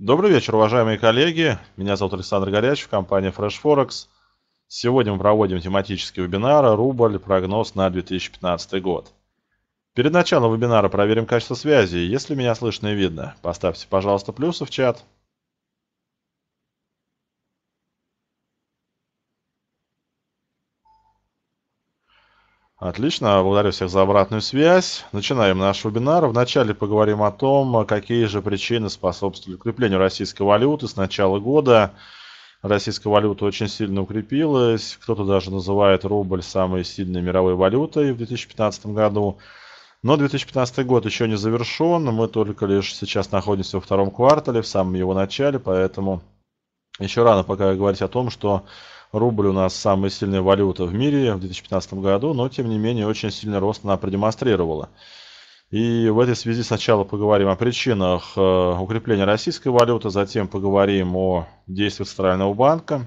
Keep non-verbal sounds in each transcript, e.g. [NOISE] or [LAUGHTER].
Добрый вечер, уважаемые коллеги. Меня зовут Александр Горячев, компания Fresh Forex. Сегодня мы проводим тематический вебинар «Рубль. Прогноз на 2015 год». Перед началом вебинара проверим качество связи. Если меня слышно и видно, поставьте, пожалуйста, плюсы в чат – Отлично, благодарю всех за обратную связь. Начинаем наш вебинар. Вначале поговорим о том, какие же причины способствовали укреплению российской валюты с начала года. Российская валюта очень сильно укрепилась. Кто-то даже называет рубль самой сильной мировой валютой в 2015 году. Но 2015 год еще не завершен. Мы только лишь сейчас находимся во втором квартале, в самом его начале, поэтому еще рано пока говорить о том, что Рубль у нас самая сильная валюта в мире в 2015 году, но тем не менее очень сильный рост она продемонстрировала. И в этой связи сначала поговорим о причинах э, укрепления российской валюты, затем поговорим о действиях Центрального банка,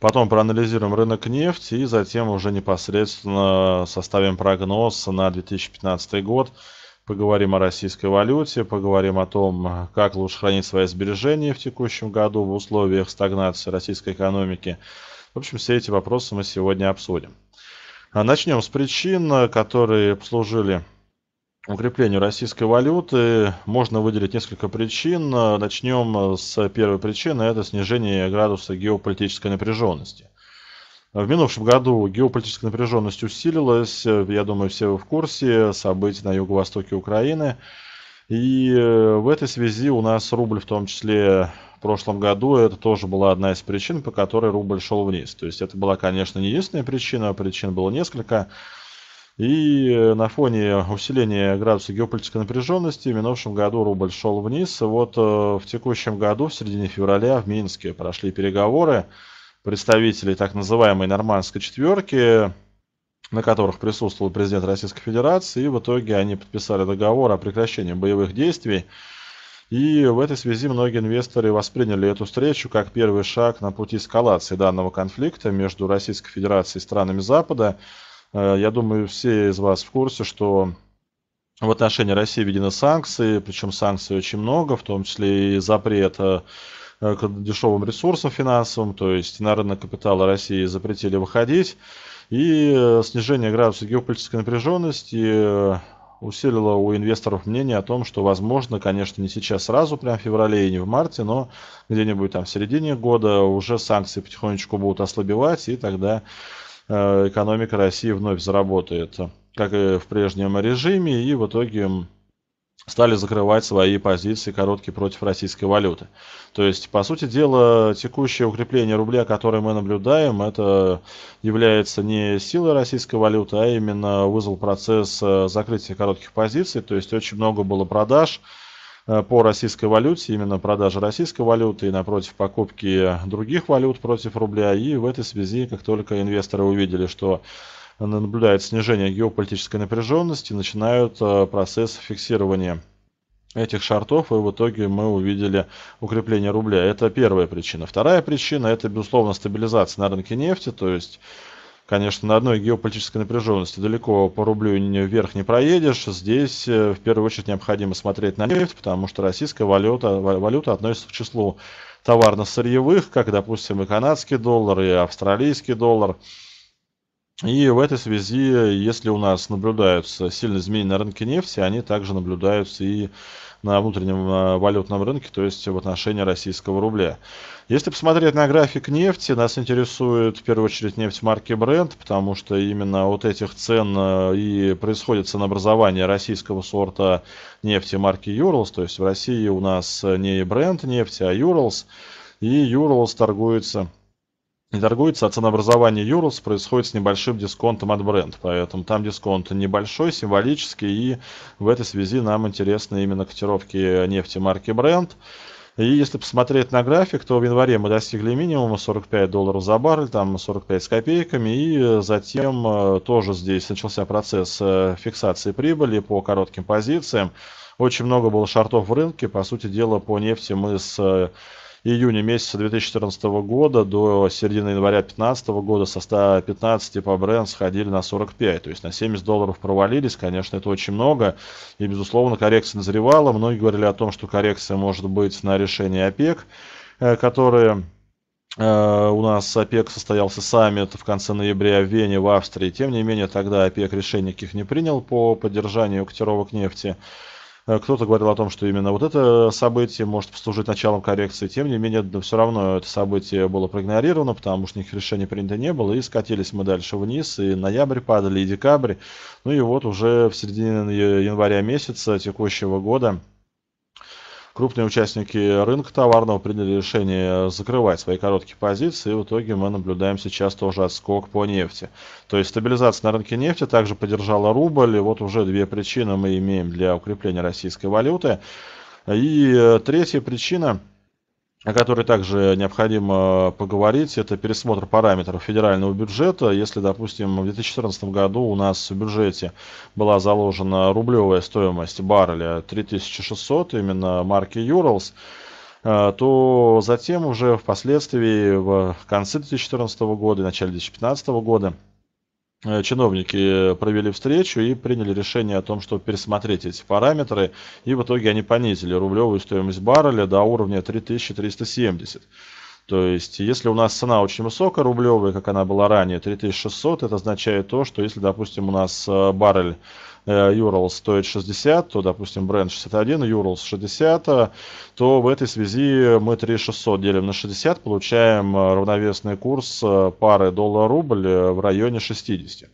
потом проанализируем рынок нефти и затем уже непосредственно составим прогноз на 2015 год – Поговорим о российской валюте, поговорим о том, как лучше хранить свои сбережения в текущем году в условиях стагнации российской экономики. В общем, все эти вопросы мы сегодня обсудим. А начнем с причин, которые послужили укреплению российской валюты. Можно выделить несколько причин. Начнем с первой причины. Это снижение градуса геополитической напряженности. В минувшем году геополитическая напряженность усилилась. Э, я думаю, все вы в курсе событий на юго-востоке Украины. И э, в этой связи у нас рубль, в том числе в прошлом году, это тоже была одна из причин, по которой рубль шел вниз. То есть это была, конечно, не единственная причина, а причин было несколько. И э, на фоне усиления градуса геополитической напряженности в минувшем году рубль шел вниз. Вот в текущем году, в середине февраля, в Минске прошли переговоры представителей так называемой нормандской четверки, на которых присутствовал президент Российской Федерации, и в итоге они подписали договор о прекращении боевых действий. И в этой связи многие инвесторы восприняли эту встречу как первый шаг на пути эскалации данного конфликта между Российской Федерацией и странами Запада. Э, я думаю, все из вас в курсе, что в отношении России введены санкции, причем санкций очень много, в том числе и запрет э, Э, к дешевым ресурсам финансовым, то есть на рынок капитала России запретили выходить, и э, снижение градуса геополитической напряженности э, усилило у инвесторов мнение о том, что возможно, конечно, не сейчас сразу, прям в феврале и не в марте, но где-нибудь там в середине года уже санкции потихонечку будут ослабевать, и тогда экономика России вновь заработает, как и в прежнем режиме, и в итоге стали закрывать свои позиции короткие против российской валюты. То есть, по сути дела, текущее укрепление рубля, которое мы наблюдаем, это является не силой российской валюты, а именно вызвал процесс э, закрытия коротких позиций. То есть, очень много было продаж э, по российской валюте, именно продажи российской валюты и напротив покупки других валют против рубля. И в этой связи, как только инвесторы увидели, что наблюдает снижение геополитической напряженности, начинают э, процесс фиксирования этих шартов, и в итоге мы увидели укрепление рубля. Это первая причина. Вторая причина – это, безусловно, стабилизация на рынке нефти, то есть конечно, на одной геополитической напряженности далеко по рублю вверх не проедешь. Здесь э, в первую очередь необходимо смотреть на нефть, потому что российская валюта, валюта относится к числу товарно-сырьевых, как, допустим, и канадский доллар, и австралийский доллар. И в этой связи, если у нас наблюдаются сильные изменения на рынке нефти, они также наблюдаются и на внутреннем э, валютном рынке, то есть в отношении российского рубля. Если посмотреть на график нефти, нас интересует в первую очередь нефть марки Brent, потому что именно от этих цен э, и происходит ценообразование российского сорта нефти марки Urals, то есть в России у нас не Brent нефть, а Urals, и Urals торгуется не торгуется, а ценообразование Euros происходит с небольшим дисконтом от бренд. Поэтому там дисконт небольшой, символический, и в этой связи нам интересны именно котировки нефти марки бренд. И если посмотреть на график, то в январе мы достигли минимума 45 долларов за баррель, там 45 с копейками, и затем э, тоже здесь начался процесс э, фиксации прибыли по коротким позициям. Очень много было шартов в рынке, по сути дела по нефти мы с э, июня месяца 2014 года до середины января 2015 года со 115 по бренд сходили на 45, то есть на 70 долларов провалились, конечно, это очень много, и, безусловно, коррекция назревала, многие говорили о том, что коррекция может быть на решении ОПЕК, э, которые э, у нас ОПЕК состоялся саммит в конце ноября в Вене, в Австрии. Тем не менее, тогда ОПЕК решений никаких не принял по поддержанию котировок нефти. Э, кто-то говорил о том, что именно вот это событие может послужить началом коррекции. Тем не менее, да, все равно это событие было проигнорировано, потому что никаких решений принято не было. И скатились мы дальше вниз, и ноябрь падали, и декабрь. Ну и вот уже в середине января месяца текущего года крупные участники рынка товарного приняли решение закрывать свои короткие позиции, и в итоге мы наблюдаем сейчас тоже отскок по нефти. То есть стабилизация на рынке нефти также поддержала рубль, и вот уже две причины мы имеем для укрепления российской валюты. И третья причина – о которой также необходимо поговорить, это пересмотр параметров федерального бюджета. Если, допустим, в 2014 году у нас в бюджете была заложена рублевая стоимость барреля 3600, именно марки юралс э, то затем уже впоследствии в конце 2014 года, начале 2015 года Э, чиновники э, провели встречу и приняли решение о том, чтобы пересмотреть эти параметры. И в итоге они понизили рублевую стоимость барреля до уровня 3370. То есть, если у нас цена очень высокая, рублевая, как она была ранее, 3600, это означает то, что если, допустим, у нас э, баррель Э, Юрлс стоит 60, то, допустим, бренд 61, Юрлс 60, то в этой связи мы 3600 делим на 60, получаем э, равновесный курс э, пары доллар-рубль в районе 60.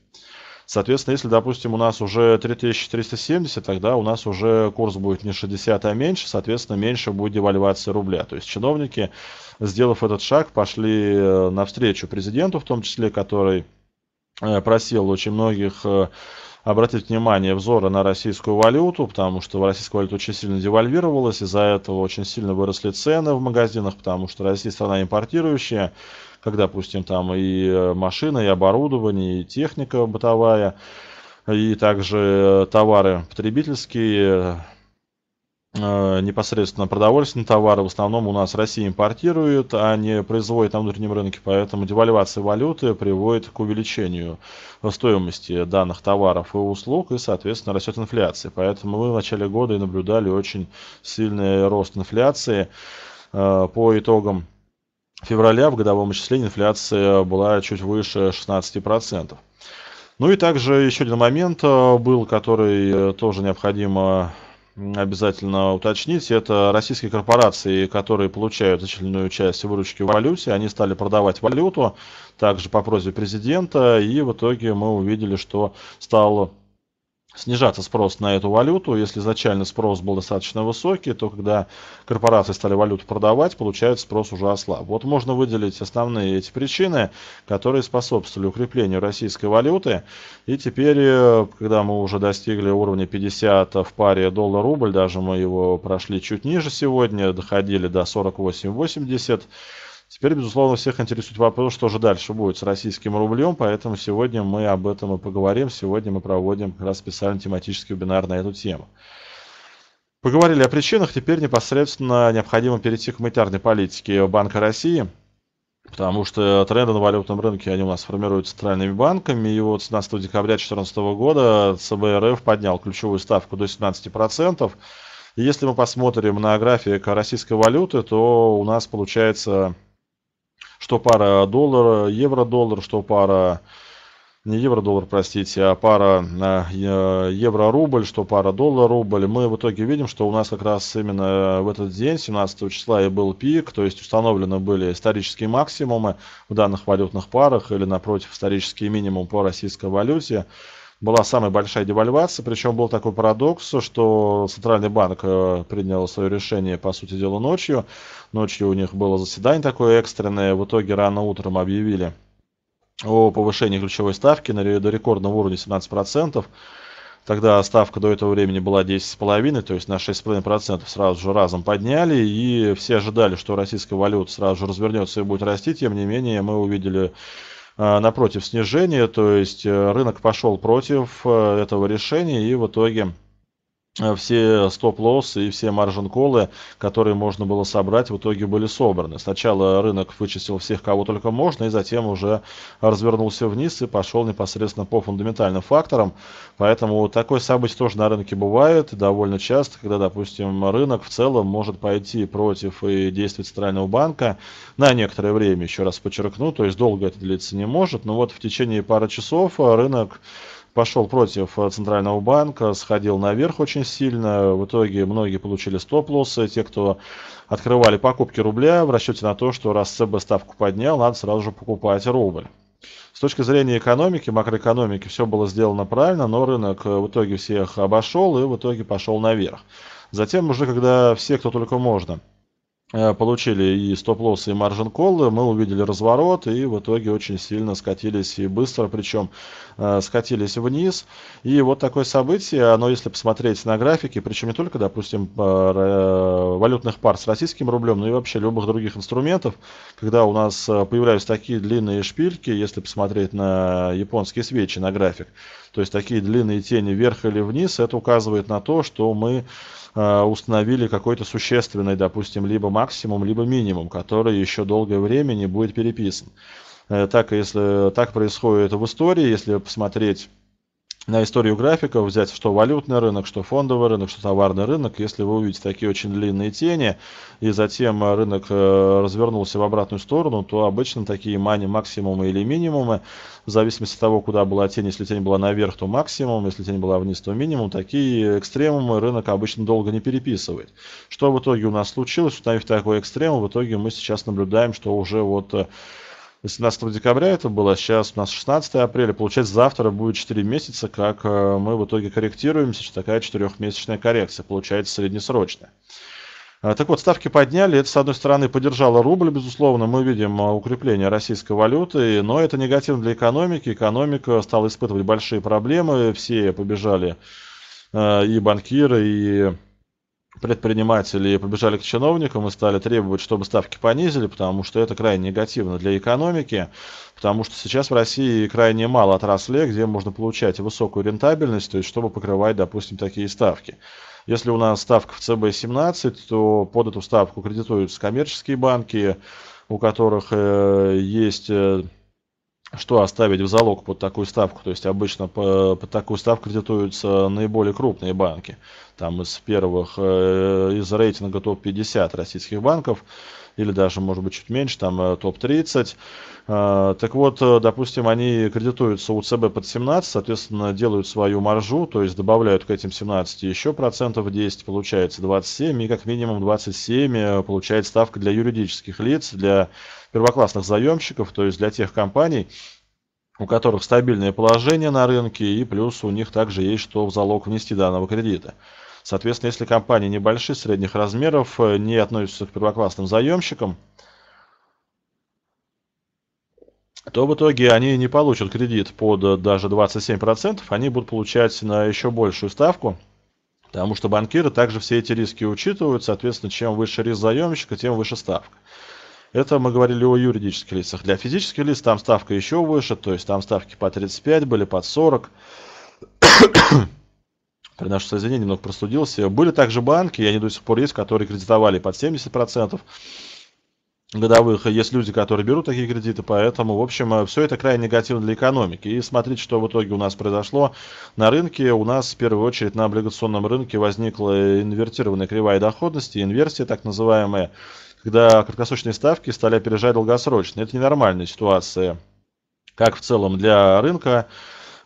Соответственно, если, допустим, у нас уже 3370, тогда у нас уже курс будет не 60, а меньше, соответственно, меньше будет девальвация рубля. То есть чиновники, сделав этот шаг, пошли навстречу президенту, в том числе, который просил очень многих обратить внимание взора на российскую валюту, потому что российская валюта очень сильно девальвировалась, из-за этого очень сильно выросли цены в магазинах, потому что Россия страна импортирующая, как, допустим, там и э, машины, и оборудование, и техника бытовая, и также э, товары потребительские, Э, непосредственно продовольственные товары в основном у нас Россия импортирует, а не производит на внутреннем рынке, поэтому девальвация валюты приводит к увеличению стоимости данных товаров и услуг, и, соответственно, растет инфляция. Поэтому мы в начале года и наблюдали очень сильный рост инфляции. Э, по итогам февраля в годовом исчислении инфляция была чуть выше 16%. Ну и также еще один момент э, был, который тоже необходимо обязательно уточнить, это российские корпорации, которые получают значительную часть выручки в валюте, они стали продавать валюту, также по просьбе президента, и в итоге мы увидели, что стало снижаться спрос на эту валюту. Если изначально спрос был достаточно высокий, то когда корпорации стали валюту продавать, получается спрос уже ослаб. Вот можно выделить основные эти причины, которые способствовали укреплению российской валюты. И теперь, э, когда мы уже достигли уровня 50 в паре доллар-рубль, даже мы его прошли чуть ниже сегодня, доходили до 48,80 Теперь, безусловно, всех интересует вопрос, что же дальше будет с российским рублем, поэтому сегодня мы об этом и поговорим. Сегодня мы проводим как раз специальный тематический вебинар на эту тему. Поговорили о причинах, теперь непосредственно необходимо перейти к монетарной политике Банка России, потому что тренды на валютном рынке, они у нас формируют центральными банками, и вот с 17 декабря 2014 года ЦБРФ поднял ключевую ставку до 17%, и если мы посмотрим на график российской валюты, то у нас получается что пара доллара, евро-доллар, что пара не евро-доллар, простите, а пара э, евро-рубль, что пара доллар-рубль, мы в итоге видим, что у нас как раз именно в этот день, 17 числа, и был пик, то есть установлены были исторические максимумы в данных валютных парах или, напротив, исторический минимум по российской валюте. Была самая большая девальвация, причем был такой парадокс, что Центральный банк э, принял свое решение, по сути дела, ночью, Ночью у них было заседание такое экстренное, в итоге рано утром объявили о повышении ключевой ставки на, до рекордного уровня 17%. Тогда ставка до этого времени была 10,5, то есть на 6,5% сразу же разом подняли, и все ожидали, что российская валюта сразу же развернется и будет расти. Тем не менее, мы увидели а, напротив снижение, то есть э, рынок пошел против э, этого решения и в итоге Э, все стоп-лоссы и все маржин-колы, которые можно было собрать, в итоге были собраны. Сначала рынок вычистил всех, кого только можно, и затем уже развернулся вниз и пошел непосредственно по фундаментальным факторам. Поэтому такое событие тоже на рынке бывает довольно часто, когда, допустим, рынок в целом может пойти против и действий Центрального банка на некоторое время, еще раз подчеркну, то есть долго это длиться не может, но вот в течение пары часов э, рынок пошел против э, Центрального банка, сходил наверх очень сильно. В итоге многие получили стоп-лоссы. Те, кто открывали покупки рубля в расчете на то, что раз ЦБ ставку поднял, надо сразу же покупать рубль. С точки зрения экономики, макроэкономики, все было сделано правильно, но рынок э, в итоге всех обошел и в итоге пошел наверх. Затем уже, когда все, кто только можно, Э, получили и стоп-лосс, и маржин коллы, мы увидели разворот и в итоге очень сильно скатились и быстро, причем э, скатились вниз. И вот такое событие, оно если посмотреть на графики, причем не только, допустим, э, валютных пар с российским рублем, но и вообще любых других инструментов, когда у нас э, появляются такие длинные шпильки, если посмотреть на японские свечи, на график, то есть такие длинные тени вверх или вниз, это указывает на то, что мы Э, установили какой-то существенный, допустим, либо максимум, либо минимум, который еще долгое время не будет переписан. Э, так, если так происходит в истории, если посмотреть на историю графиков взять что валютный рынок, что фондовый рынок, что товарный рынок. Если вы увидите такие очень длинные тени, и затем э, рынок э, развернулся в обратную сторону, то обычно такие мани максимумы или минимумы, в зависимости от того, куда была тень, если тень была наверх, то максимум, если тень была вниз, то минимум, такие экстремумы рынок обычно долго не переписывает. Что в итоге у нас случилось, установив такой экстремум в итоге мы сейчас наблюдаем, что уже вот э, 18 декабря это было, сейчас у нас 16 апреля, получается завтра будет 4 месяца, как э, мы в итоге корректируемся, такая четырехмесячная коррекция, получается среднесрочная. Э, так вот, ставки подняли, это, с одной стороны, поддержало рубль, безусловно, мы видим э, укрепление российской валюты, но это негативно для экономики, экономика стала испытывать большие проблемы, все побежали, и банкиры, и предприниматели побежали к чиновникам и стали требовать, чтобы ставки понизили, потому что это крайне негативно для экономики, потому что сейчас в России крайне мало отраслей, где можно получать высокую рентабельность, то есть чтобы покрывать, допустим, такие ставки. Если у нас ставка в ЦБ 17, то под эту ставку кредитуются коммерческие банки, у которых э, есть... Э, что оставить в залог под такую ставку. То есть обычно по, э, под такую ставку кредитуются наиболее крупные банки там из первых, э, из рейтинга топ-50 российских банков, или даже, может быть, чуть меньше, там э, топ-30. Э, так вот, допустим, они кредитуются у ЦБ под 17, соответственно, делают свою маржу, то есть добавляют к этим 17 еще процентов 10, получается 27, и как минимум 27 получает ставка для юридических лиц, для первоклассных заемщиков, то есть для тех компаний, у которых стабильное положение на рынке, и плюс у них также есть что в залог внести данного кредита. Соответственно, если компании небольшие, средних размеров, э, не относятся к первоклассным заемщикам, то в итоге они не получат кредит под э, даже 27%, они будут получать на еще большую ставку, потому что банкиры также все эти риски учитывают, соответственно, чем выше риск заемщика, тем выше ставка. Это мы говорили о юридических лицах. Для физических лиц там ставка еще выше, то есть там ставки по 35 были, под 40 при нашем соединении немного простудился. Были также банки, и они до сих пор есть, которые кредитовали под 70% годовых. Есть люди, которые берут такие кредиты, поэтому, в общем, э, все это крайне негативно для экономики. И смотрите, что в итоге у нас произошло на рынке. У нас, в первую очередь, на облигационном рынке возникла инвертированная кривая доходности, инверсия так называемая, когда краткосрочные ставки стали опережать долгосрочные. Это ненормальная ситуация, как в целом для рынка,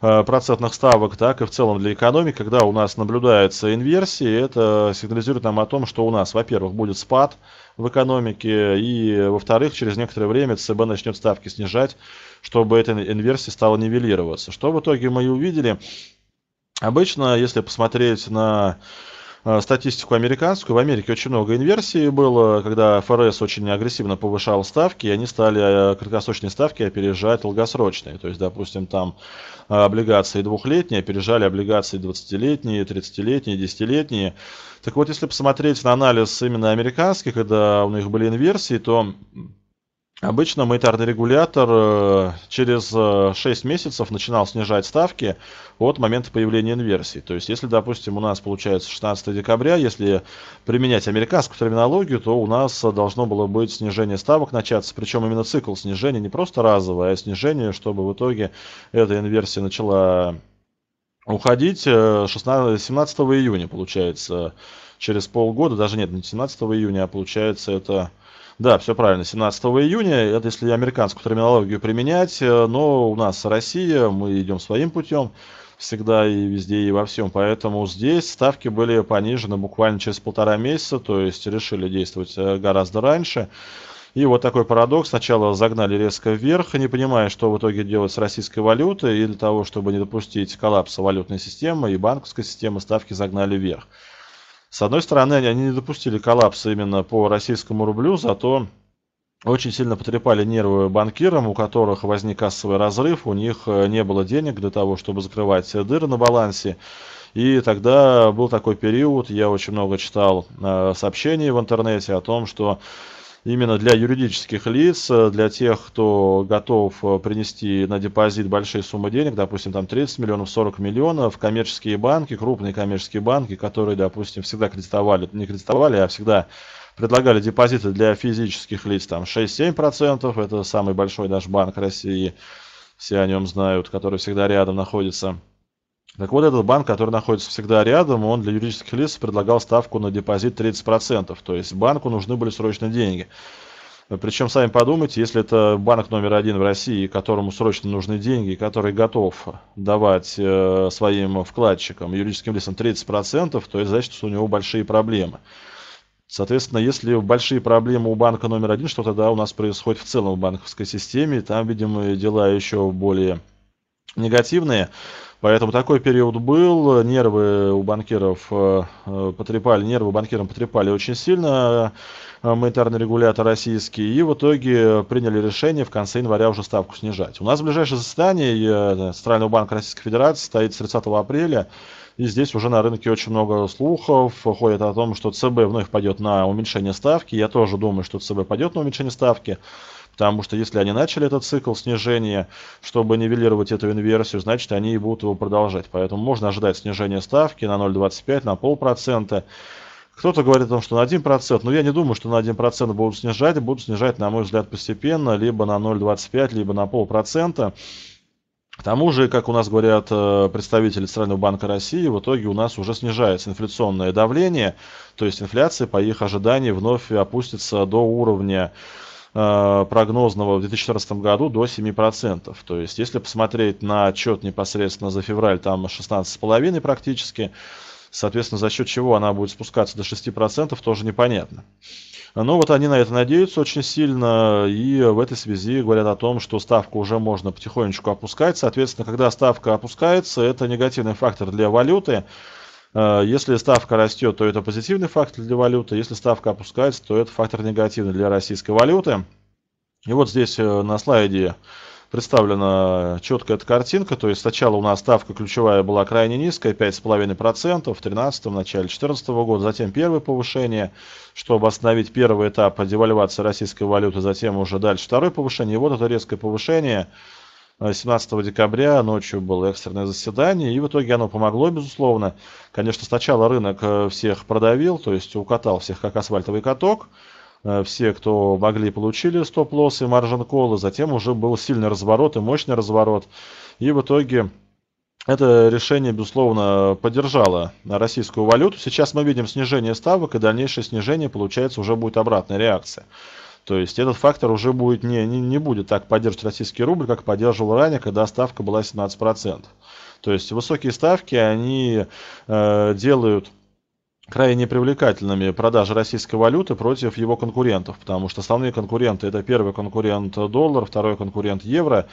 Э, процентных ставок, так и в целом для экономики, когда у нас наблюдается инверсия, это сигнализирует нам о том, что у нас, во-первых, будет спад в экономике, и, во-вторых, через некоторое время ЦБ начнет ставки снижать, чтобы эта инверсия стала нивелироваться. Что в итоге мы и увидели. Обычно, если посмотреть на Э, статистику американскую, в Америке очень много инверсий было, когда ФРС очень агрессивно повышал ставки, и они стали э, краткосрочные ставки опережать долгосрочные. То есть, допустим, там э, облигации двухлетние опережали облигации 20-летние, 30-летние, 10-летние. Так вот, если посмотреть на анализ именно американских, когда у них были инверсии, то Обычно монетарный регулятор э, через 6 э, месяцев начинал снижать ставки от момента появления инверсии. То есть, если, допустим, у нас получается 16 декабря, если применять американскую терминологию, то у нас должно было быть снижение ставок начаться. Причем именно цикл снижения не просто разовое, а снижение, чтобы в итоге эта инверсия начала уходить 16, э, 17 июня, получается, через полгода. Даже нет, не 17 июня, а получается это да, все правильно, 17 июня, это если американскую терминологию применять, э, но у нас Россия, мы идем своим путем всегда и везде и во всем, поэтому здесь ставки были понижены буквально через полтора месяца, то есть решили действовать э, гораздо раньше. И вот такой парадокс. Сначала загнали резко вверх, не понимая, что в итоге делать с российской валютой. И для того, чтобы не допустить коллапса валютной системы и банковской системы, ставки загнали вверх. С одной стороны, они не допустили коллапса именно по российскому рублю, зато очень сильно потрепали нервы банкирам, у которых возник кассовый разрыв, у них э, не было денег для того, чтобы закрывать э, дыры на балансе. И тогда был такой период, я очень много читал э, сообщений в интернете о том, что именно для юридических лиц, э, для тех, кто готов э, принести на депозит большие суммы денег, допустим, там 30 миллионов, 40 миллионов, коммерческие банки, крупные коммерческие банки, которые, допустим, всегда кредитовали, не кредитовали, а всегда предлагали депозиты для физических лиц, там 6-7%, это самый большой наш банк России, все о нем знают, который всегда рядом находится. Так вот, этот банк, который находится всегда рядом, он для юридических лиц предлагал ставку на депозит 30%. То есть банку нужны были срочно деньги. Причем, сами подумайте, если это банк номер один в России, которому срочно нужны деньги, который готов давать э, своим вкладчикам, юридическим лицам 30%, то это значит, что у него большие проблемы. Соответственно, если большие проблемы у банка номер один, что тогда у нас происходит в целом в банковской системе, там, видимо, дела еще более негативные. Поэтому такой период был, нервы у банкиров э, э, потрепали, нервы банкирам потрепали очень сильно, э, монетарный регулятор российский, и в итоге приняли решение в конце января уже ставку снижать. У нас ближайшее заседание Центрального банка Российской Федерации стоит 30 апреля, и здесь уже на рынке очень много слухов. Ходят о том, что ЦБ вновь пойдет на уменьшение ставки. Я тоже думаю, что ЦБ пойдет на уменьшение ставки. Потому что если они начали этот цикл снижения, чтобы нивелировать эту инверсию, значит они и будут его продолжать. Поэтому можно ожидать снижения ставки на 0,25, на полпроцента. Кто-то говорит о том, что на 1%, но я не думаю, что на 1% будут снижать. Будут снижать, на мой взгляд, постепенно, либо на 0,25, либо на полпроцента. К тому же, как у нас говорят э, представители Центрального банка России, в итоге у нас уже снижается инфляционное давление, то есть инфляция по их ожиданиям вновь опустится до уровня Э, прогнозного в 2014 году до 7%. То есть, если посмотреть на отчет непосредственно за февраль, там 16,5 практически, соответственно, за счет чего она будет спускаться до 6%, тоже непонятно. Но ну, вот они на это надеются очень сильно, и в этой связи говорят о том, что ставку уже можно потихонечку опускать. Соответственно, когда ставка опускается, это негативный фактор для валюты, Э, если ставка растет, то это позитивный фактор для валюты. Если ставка опускается, то это фактор негативный для российской валюты. И вот здесь э, на слайде представлена четкая эта картинка. То есть сначала у нас ставка ключевая была крайне низкая, 5,5% в 13 в начале 2014 года. Затем первое повышение, чтобы остановить первый этап девальвации российской валюты. Затем уже дальше второе повышение. И вот это резкое повышение – 17 э, декабря ночью было экстренное заседание, и в итоге оно помогло, безусловно. Конечно, сначала рынок э, всех продавил, то есть укатал всех как асфальтовый каток. Э, все, кто могли, получили стоп-лосс и маржин-колы. Затем уже был сильный разворот и мощный разворот. И в итоге это решение, безусловно, поддержало российскую валюту. Сейчас мы видим снижение ставок, и дальнейшее снижение, получается, уже будет обратная реакция. То есть этот фактор уже будет не, не, не будет так поддерживать российский рубль, как поддерживал ранее, когда ставка была 17%. То есть высокие ставки, они э, делают крайне привлекательными продажи российской валюты против его конкурентов, потому что основные конкуренты это первый конкурент доллар, второй конкурент евро.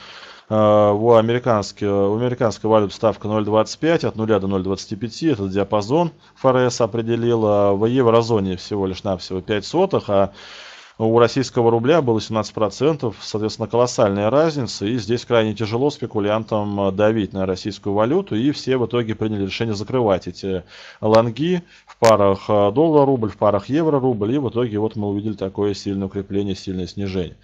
Э, у, американских, у американской валюты ставка 0,25, от 0 до 0,25, этот диапазон ФРС определила, в еврозоне всего лишь навсего 5 сотых, а у российского рубля было 17%, соответственно, колоссальная разница, и здесь крайне тяжело спекулянтам э, давить на российскую валюту, и все в итоге приняли решение закрывать эти э, лонги в парах э, доллар-рубль, в парах евро-рубль, и в итоге вот мы увидели такое сильное укрепление, сильное снижение.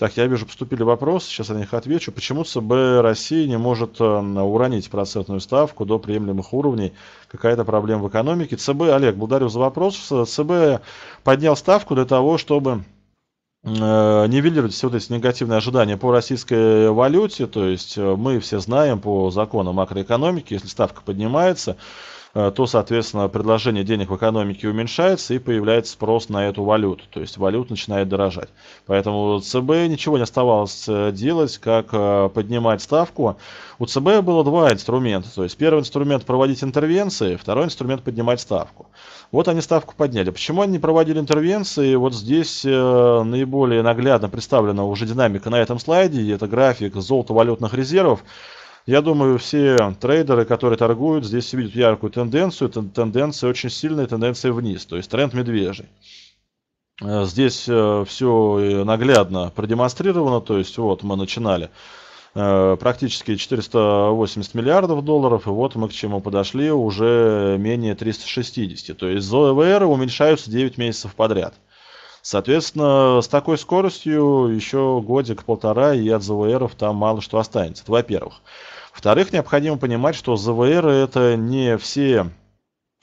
Так, я вижу, поступили вопросы, сейчас я на них отвечу. Почему ЦБ России не может э, уронить процентную ставку до приемлемых уровней? Какая-то проблема в экономике? ЦБ, Олег, благодарю за вопрос. Э, ЦБ поднял ставку для того, чтобы э, нивелировать все вот эти негативные ожидания по российской валюте, то есть мы все знаем по законам макроэкономики, если ставка поднимается, Э, то, соответственно, предложение денег в экономике уменьшается и появляется спрос на эту валюту. То есть валюта начинает дорожать. Поэтому ЦБ ничего не оставалось э, делать, как э, поднимать ставку. У ЦБ было два инструмента. То есть первый инструмент проводить интервенции, второй инструмент поднимать ставку. Вот они ставку подняли. Почему они не проводили интервенции? Вот здесь наиболее наглядно представлена уже динамика на этом слайде. и Это график золотовалютных резервов. Я думаю, все трейдеры, которые торгуют, здесь видят яркую тенденцию, тенденция очень сильная, тенденция вниз, то есть тренд медвежий. Э, здесь э, все э, наглядно продемонстрировано, то есть вот мы начинали практически 480 миллиардов долларов, и вот мы к чему подошли уже менее 360. То есть ЗОВР уменьшаются 9 месяцев подряд. Соответственно, с такой скоростью еще годик-полтора и от ЗВРов там мало что останется. Это во-первых. Во-вторых, необходимо понимать, что ЗВР это не все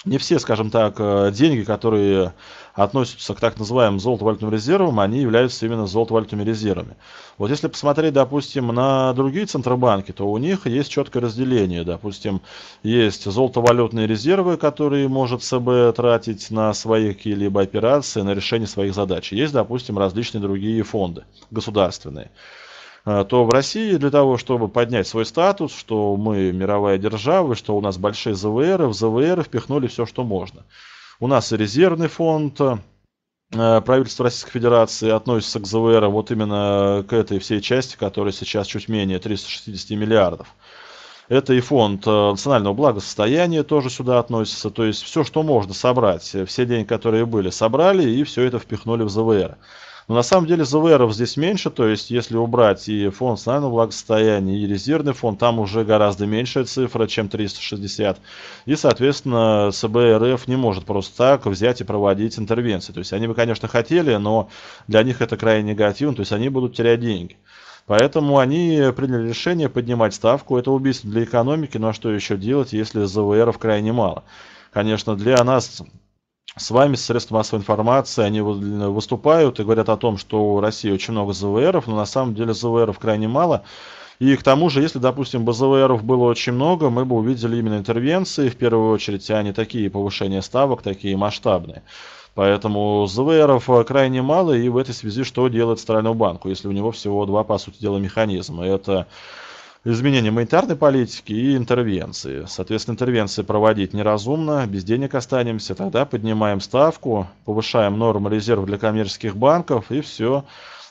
не все, скажем так, э, деньги, которые относятся к так называемым золото валютным резервам, они являются именно золото валютными резервами. Вот если посмотреть, допустим, на другие центробанки, то у них есть четкое разделение. Допустим, есть золото валютные резервы, которые может ЦБ тратить на свои какие-либо операции, на решение своих задач. Есть, допустим, различные другие фонды государственные а, то в России для того, чтобы поднять свой статус, что мы мировая держава, что у нас большие ЗВР, в ЗВР впихнули все, что можно. У нас и резервный фонд э, правительство Российской Федерации относится к ЗВР а вот именно к этой всей части, которая сейчас чуть менее 360 миллиардов. Это и фонд э, национального благосостояния тоже сюда относится. То есть все, что можно собрать, э, все деньги, которые были, собрали и все это впихнули в ЗВР. Но на самом деле ЗВРов здесь меньше, то есть если убрать и фонд социального благосостояния, и резервный фонд, там уже гораздо меньшая цифра, чем 360. И, соответственно, СБРФ не может просто так взять и проводить интервенции. То есть они бы, конечно, хотели, но для них это крайне негативно, то есть они будут терять деньги. Поэтому они приняли решение поднимать ставку. Это убийство для экономики, но ну, а что еще делать, если ЗВРов крайне мало? Конечно, для нас с вами средства массовой информации, они э, выступают и говорят о том, что у России очень много ЗВРов, но на самом деле ЗВРов крайне мало. И к тому же, если, допустим, БЗВРов было очень много, мы бы увидели именно интервенции, в первую очередь, а не такие повышения ставок, такие масштабные. Поэтому ЗВРов э, крайне мало, и в этой связи что делает Центральному банку, если у него всего два, по сути дела, механизма. Это изменение монетарной политики и интервенции. Соответственно, интервенции проводить неразумно, без денег останемся, тогда поднимаем ставку, повышаем нормы резерв для коммерческих банков и все,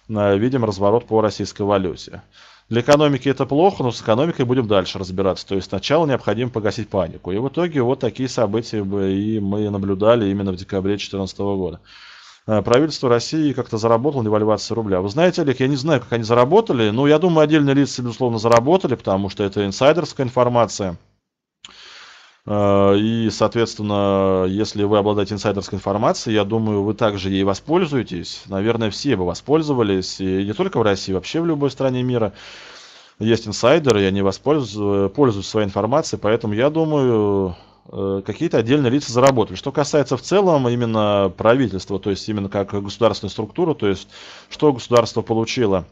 э, видим разворот по российской валюте. Для экономики это плохо, но с экономикой будем дальше разбираться. То есть сначала необходимо погасить панику. И в итоге вот такие события и мы наблюдали именно в декабре 2014 года. Э, правительство России как-то заработало девальвацию рубля. А вы знаете, Олег, я не знаю, как они заработали, но я думаю, отдельные лица, безусловно, заработали, потому что это инсайдерская информация. Э, и, соответственно, если вы обладаете инсайдерской информацией, я думаю, вы также ей воспользуетесь. Наверное, все бы воспользовались, и не только в России, вообще в любой стране мира. Есть инсайдеры, и они воспользуются своей информацией, поэтому я думаю, Э, какие-то отдельные лица заработали. Что касается в целом именно правительства, то есть именно как государственная структура, то есть что государство получило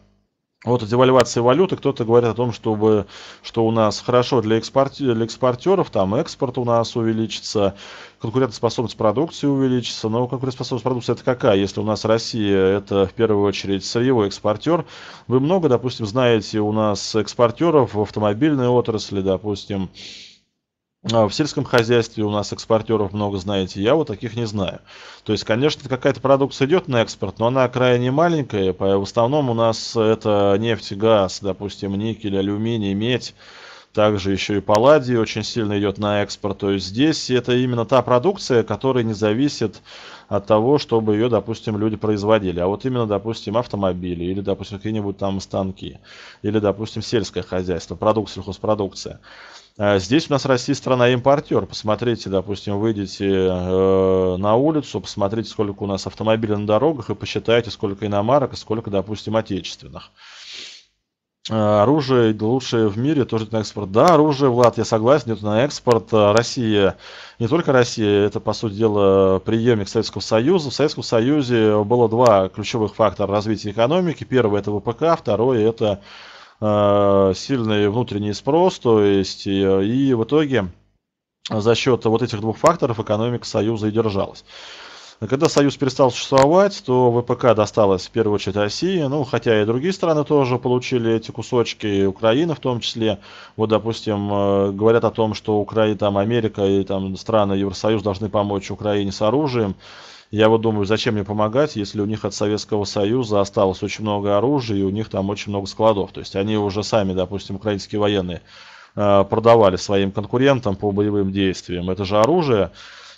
вот о девальвации валюты, кто-то говорит о том, чтобы, что у нас хорошо для, экспорт, для экспортеров, там экспорт у нас увеличится, конкурентоспособность продукции увеличится. Но конкурентоспособность продукции это какая? Если у нас Россия это в первую очередь сырьевой экспортер, вы много, допустим, знаете у нас экспортеров в автомобильной отрасли, допустим, а, в сельском хозяйстве у нас экспортеров много, знаете, я вот таких не знаю. То есть, конечно, какая-то продукция идет на экспорт, но она крайне маленькая, в основном у нас это нефть, газ, допустим, никель, алюминий, медь, также еще и палладий очень сильно идет на экспорт. То есть здесь это именно та продукция, которая не зависит от того, чтобы ее, допустим, люди производили. А вот именно, допустим, автомобили или, допустим, какие-нибудь там станки, или, допустим, сельское хозяйство, продукция, сельхозпродукция. А здесь у нас Россия страна импортер. Посмотрите, допустим, выйдите э, на улицу, посмотрите, сколько у нас автомобилей на дорогах и посчитайте, сколько иномарок и сколько, допустим, отечественных. А оружие лучшее в мире, тоже на экспорт. Да, оружие, Влад, я согласен, идет на экспорт. А Россия, не только Россия, это, по сути дела, преемник Советского Союза. В Советском Союзе было два ключевых фактора развития экономики. Первый – это ВПК, второй – это Э, сильный внутренний спрос, то есть э, и, в итоге за счет вот этих двух факторов экономика Союза и держалась. Когда Союз перестал существовать, то ВПК досталось в первую очередь России, ну, хотя и другие страны тоже получили эти кусочки, и Украина в том числе. Вот, допустим, э, говорят о том, что Украина, там, Америка и там страны Евросоюз должны помочь Украине с оружием. Я вот думаю, зачем мне помогать, если у них от Советского Союза осталось очень много оружия, и у них там очень много складов. То есть они уже сами, допустим, украинские военные, э, продавали своим конкурентам по боевым действиям. Это же оружие.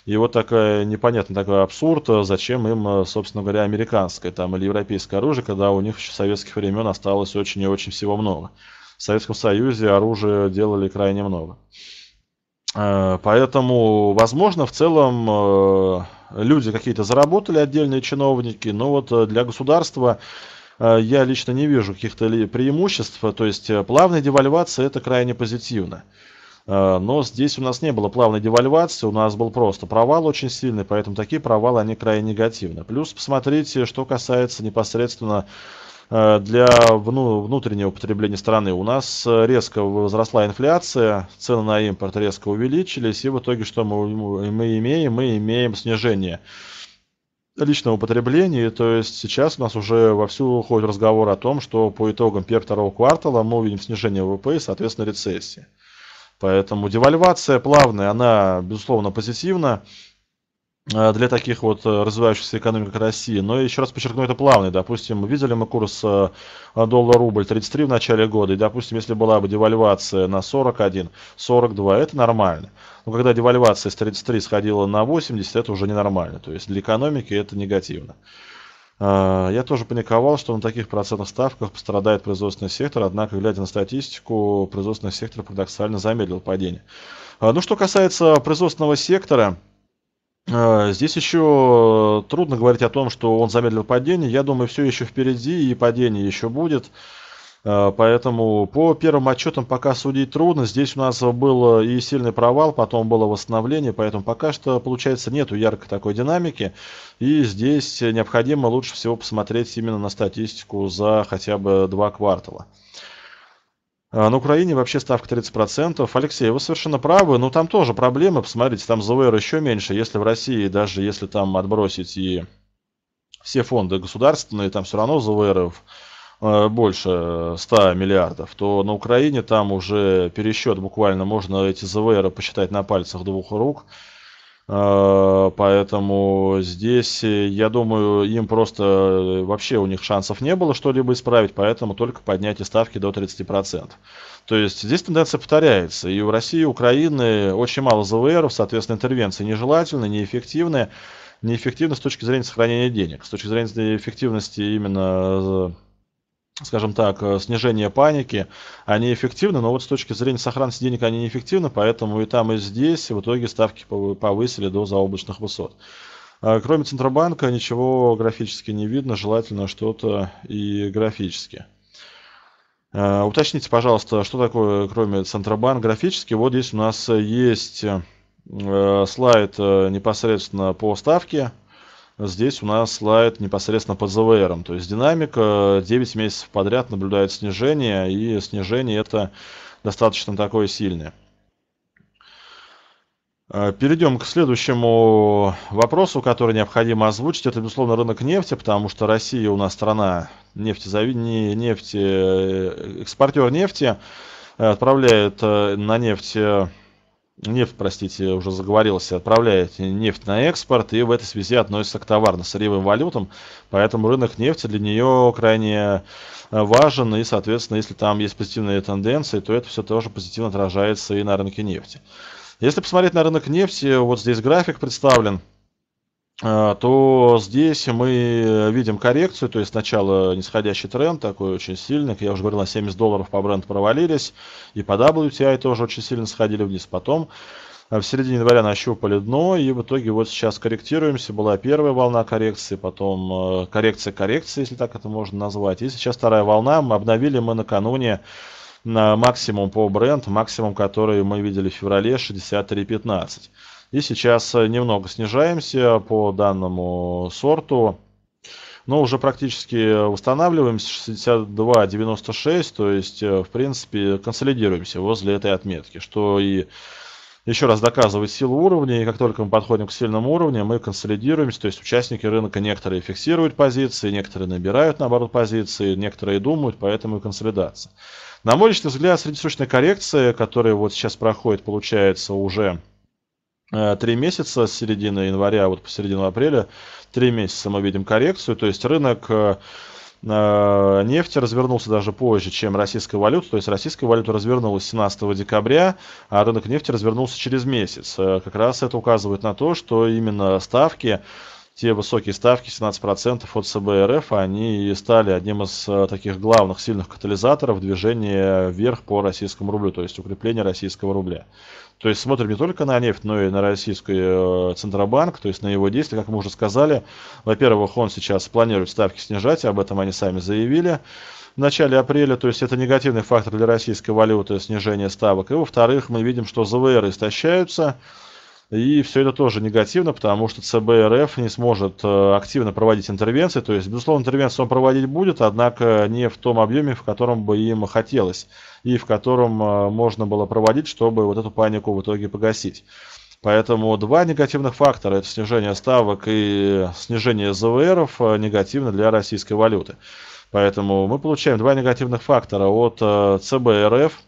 И вот такая непонятный такой абсурд, зачем им, э, собственно говоря, американское там или европейское оружие, когда у них еще советских времен осталось очень и очень всего много. В Советском Союзе оружие делали крайне много. Э, поэтому, возможно, в целом люди какие-то заработали, отдельные чиновники, но вот э, для государства э, я лично не вижу каких-то преимуществ, то есть э, плавная девальвация это крайне позитивно. Но здесь у нас не было плавной девальвации, у нас был просто провал очень сильный, поэтому такие провалы, они крайне негативны. Плюс посмотрите, что касается непосредственно Э, для внутреннего потребления страны. У нас э, резко возросла инфляция, цены на импорт резко увеличились, и в итоге что мы, мы имеем? Мы имеем снижение личного потребления, то есть сейчас у нас уже вовсю ходит разговор о том, что по итогам первого второго квартала мы увидим снижение ВВП и, соответственно, рецессии. Поэтому девальвация плавная, она, безусловно, позитивна. Э, для таких вот э, развивающихся экономик, как Россия. Но еще раз подчеркну, это плавный. Допустим, видели мы курс э, доллар-рубль 33 в начале года, и, допустим, если была бы девальвация на 41, 42, это нормально. Но когда девальвация с 33 сходила на 80, это уже ненормально. То есть для экономики это негативно. Я тоже паниковал, что на таких процентных ставках пострадает производственный сектор, однако, глядя на статистику, производственный сектор парадоксально замедлил падение. Ну, что касается производственного сектора, а, здесь еще э, трудно говорить о том, что он замедлил падение. Я думаю, все еще впереди и падение еще будет. А, поэтому по первым отчетам пока судить трудно. Здесь у нас был э, и сильный провал, потом было восстановление, поэтому пока что, получается, нету яркой такой динамики. И здесь необходимо лучше всего посмотреть именно на статистику за хотя бы два квартала. А, на Украине вообще ставка 30%. Алексей, вы совершенно правы, но ну, там тоже проблемы. Посмотрите, там ЗВР еще меньше. Если в России, даже если там отбросить и все фонды государственные, там все равно ЗВР э, больше 100 миллиардов, то на Украине там уже пересчет буквально можно эти ЗВР посчитать на пальцах двух рук. А, поэтому здесь, э, я думаю, им просто э, вообще у них шансов не было что-либо исправить, поэтому только поднятие ставки до 30%. То есть здесь тенденция повторяется. И у России, и Украины очень мало звр, соответственно, интервенции нежелательны, неэффективны. Неэффективны с точки зрения сохранения денег, с точки зрения эффективности именно э, скажем так, э, снижение паники, они эффективны, но вот с точки зрения сохранности денег они неэффективны, поэтому и там, и здесь в итоге ставки повысили до заоблачных высот. А кроме Центробанка ничего графически не видно, желательно что-то и графически. А, уточните, пожалуйста, что такое, кроме Центробанка, графически. Вот здесь у нас есть э, слайд э, непосредственно по ставке Здесь у нас слайд непосредственно по ZVR. То есть динамика 9 э, месяцев подряд наблюдает снижение, и снижение это достаточно такое сильное. Э, перейдем к следующему вопросу, который необходимо озвучить. Это, безусловно, рынок нефти, потому что Россия у нас страна нефтезави... не нефти, э, экспортер нефти, отправляет на нефть нефть, простите, уже заговорился, отправляет нефть на экспорт и в этой связи относится к товарно-сырьевым валютам, поэтому рынок нефти для нее крайне э, важен и, соответственно, если там есть позитивные тенденции, то это все тоже позитивно отражается и на рынке нефти. Если посмотреть на рынок нефти, вот здесь график представлен – а, то здесь мы видим коррекцию, то есть сначала нисходящий тренд такой очень сильный, как я уже говорил, на 70 долларов по бренду провалились, и по WTI тоже очень сильно сходили вниз, потом а, в середине января нащупали дно, и в итоге вот сейчас корректируемся. Была первая волна коррекции, потом а, коррекция коррекции, если так это можно назвать. И сейчас вторая волна. Мы обновили мы накануне на максимум по бренд, максимум, который мы видели в феврале, 63.15. И сейчас э, немного снижаемся по данному сорту. Но уже практически э, восстанавливаемся 62.96, то есть, э, в принципе, консолидируемся возле этой отметки, что и еще раз доказывает силу уровня, и как только мы подходим к сильному уровню, мы консолидируемся, то есть участники рынка некоторые фиксируют позиции, некоторые набирают, наоборот, позиции, некоторые думают, поэтому и консолидация. На мой личный взгляд, среднесрочная коррекция, которая вот сейчас проходит, получается, уже Э, три месяца с середины января вот по середину апреля, три месяца мы видим коррекцию, то есть рынок э, э, нефти развернулся даже позже, чем российская валюта. То есть российская валюта развернулась 17 декабря, а рынок нефти развернулся через месяц. Как раз это указывает на то, что именно ставки, те высокие ставки 17% от СБРФ, РФ, они стали одним из таких главных сильных катализаторов движения вверх по российскому рублю, то есть укрепления российского рубля. То есть смотрим не только на нефть, но и на российский э, Центробанк, то есть на его действия, как мы уже сказали. Во-первых, он сейчас планирует ставки снижать, об этом они сами заявили в начале апреля, то есть это негативный фактор для российской валюты снижение ставок. И во-вторых, мы видим, что ЗВР истощаются, и все это тоже негативно, потому что ЦБ РФ не сможет э, активно проводить интервенции. То есть, безусловно, интервенцию он проводить будет, однако не в том объеме, в котором бы им хотелось, и в котором э, можно было проводить, чтобы вот эту панику в итоге погасить. Поэтому два негативных фактора – это снижение ставок и снижение ЗВРов э, негативно для российской валюты. Поэтому мы получаем два негативных фактора от ЦБ РФ –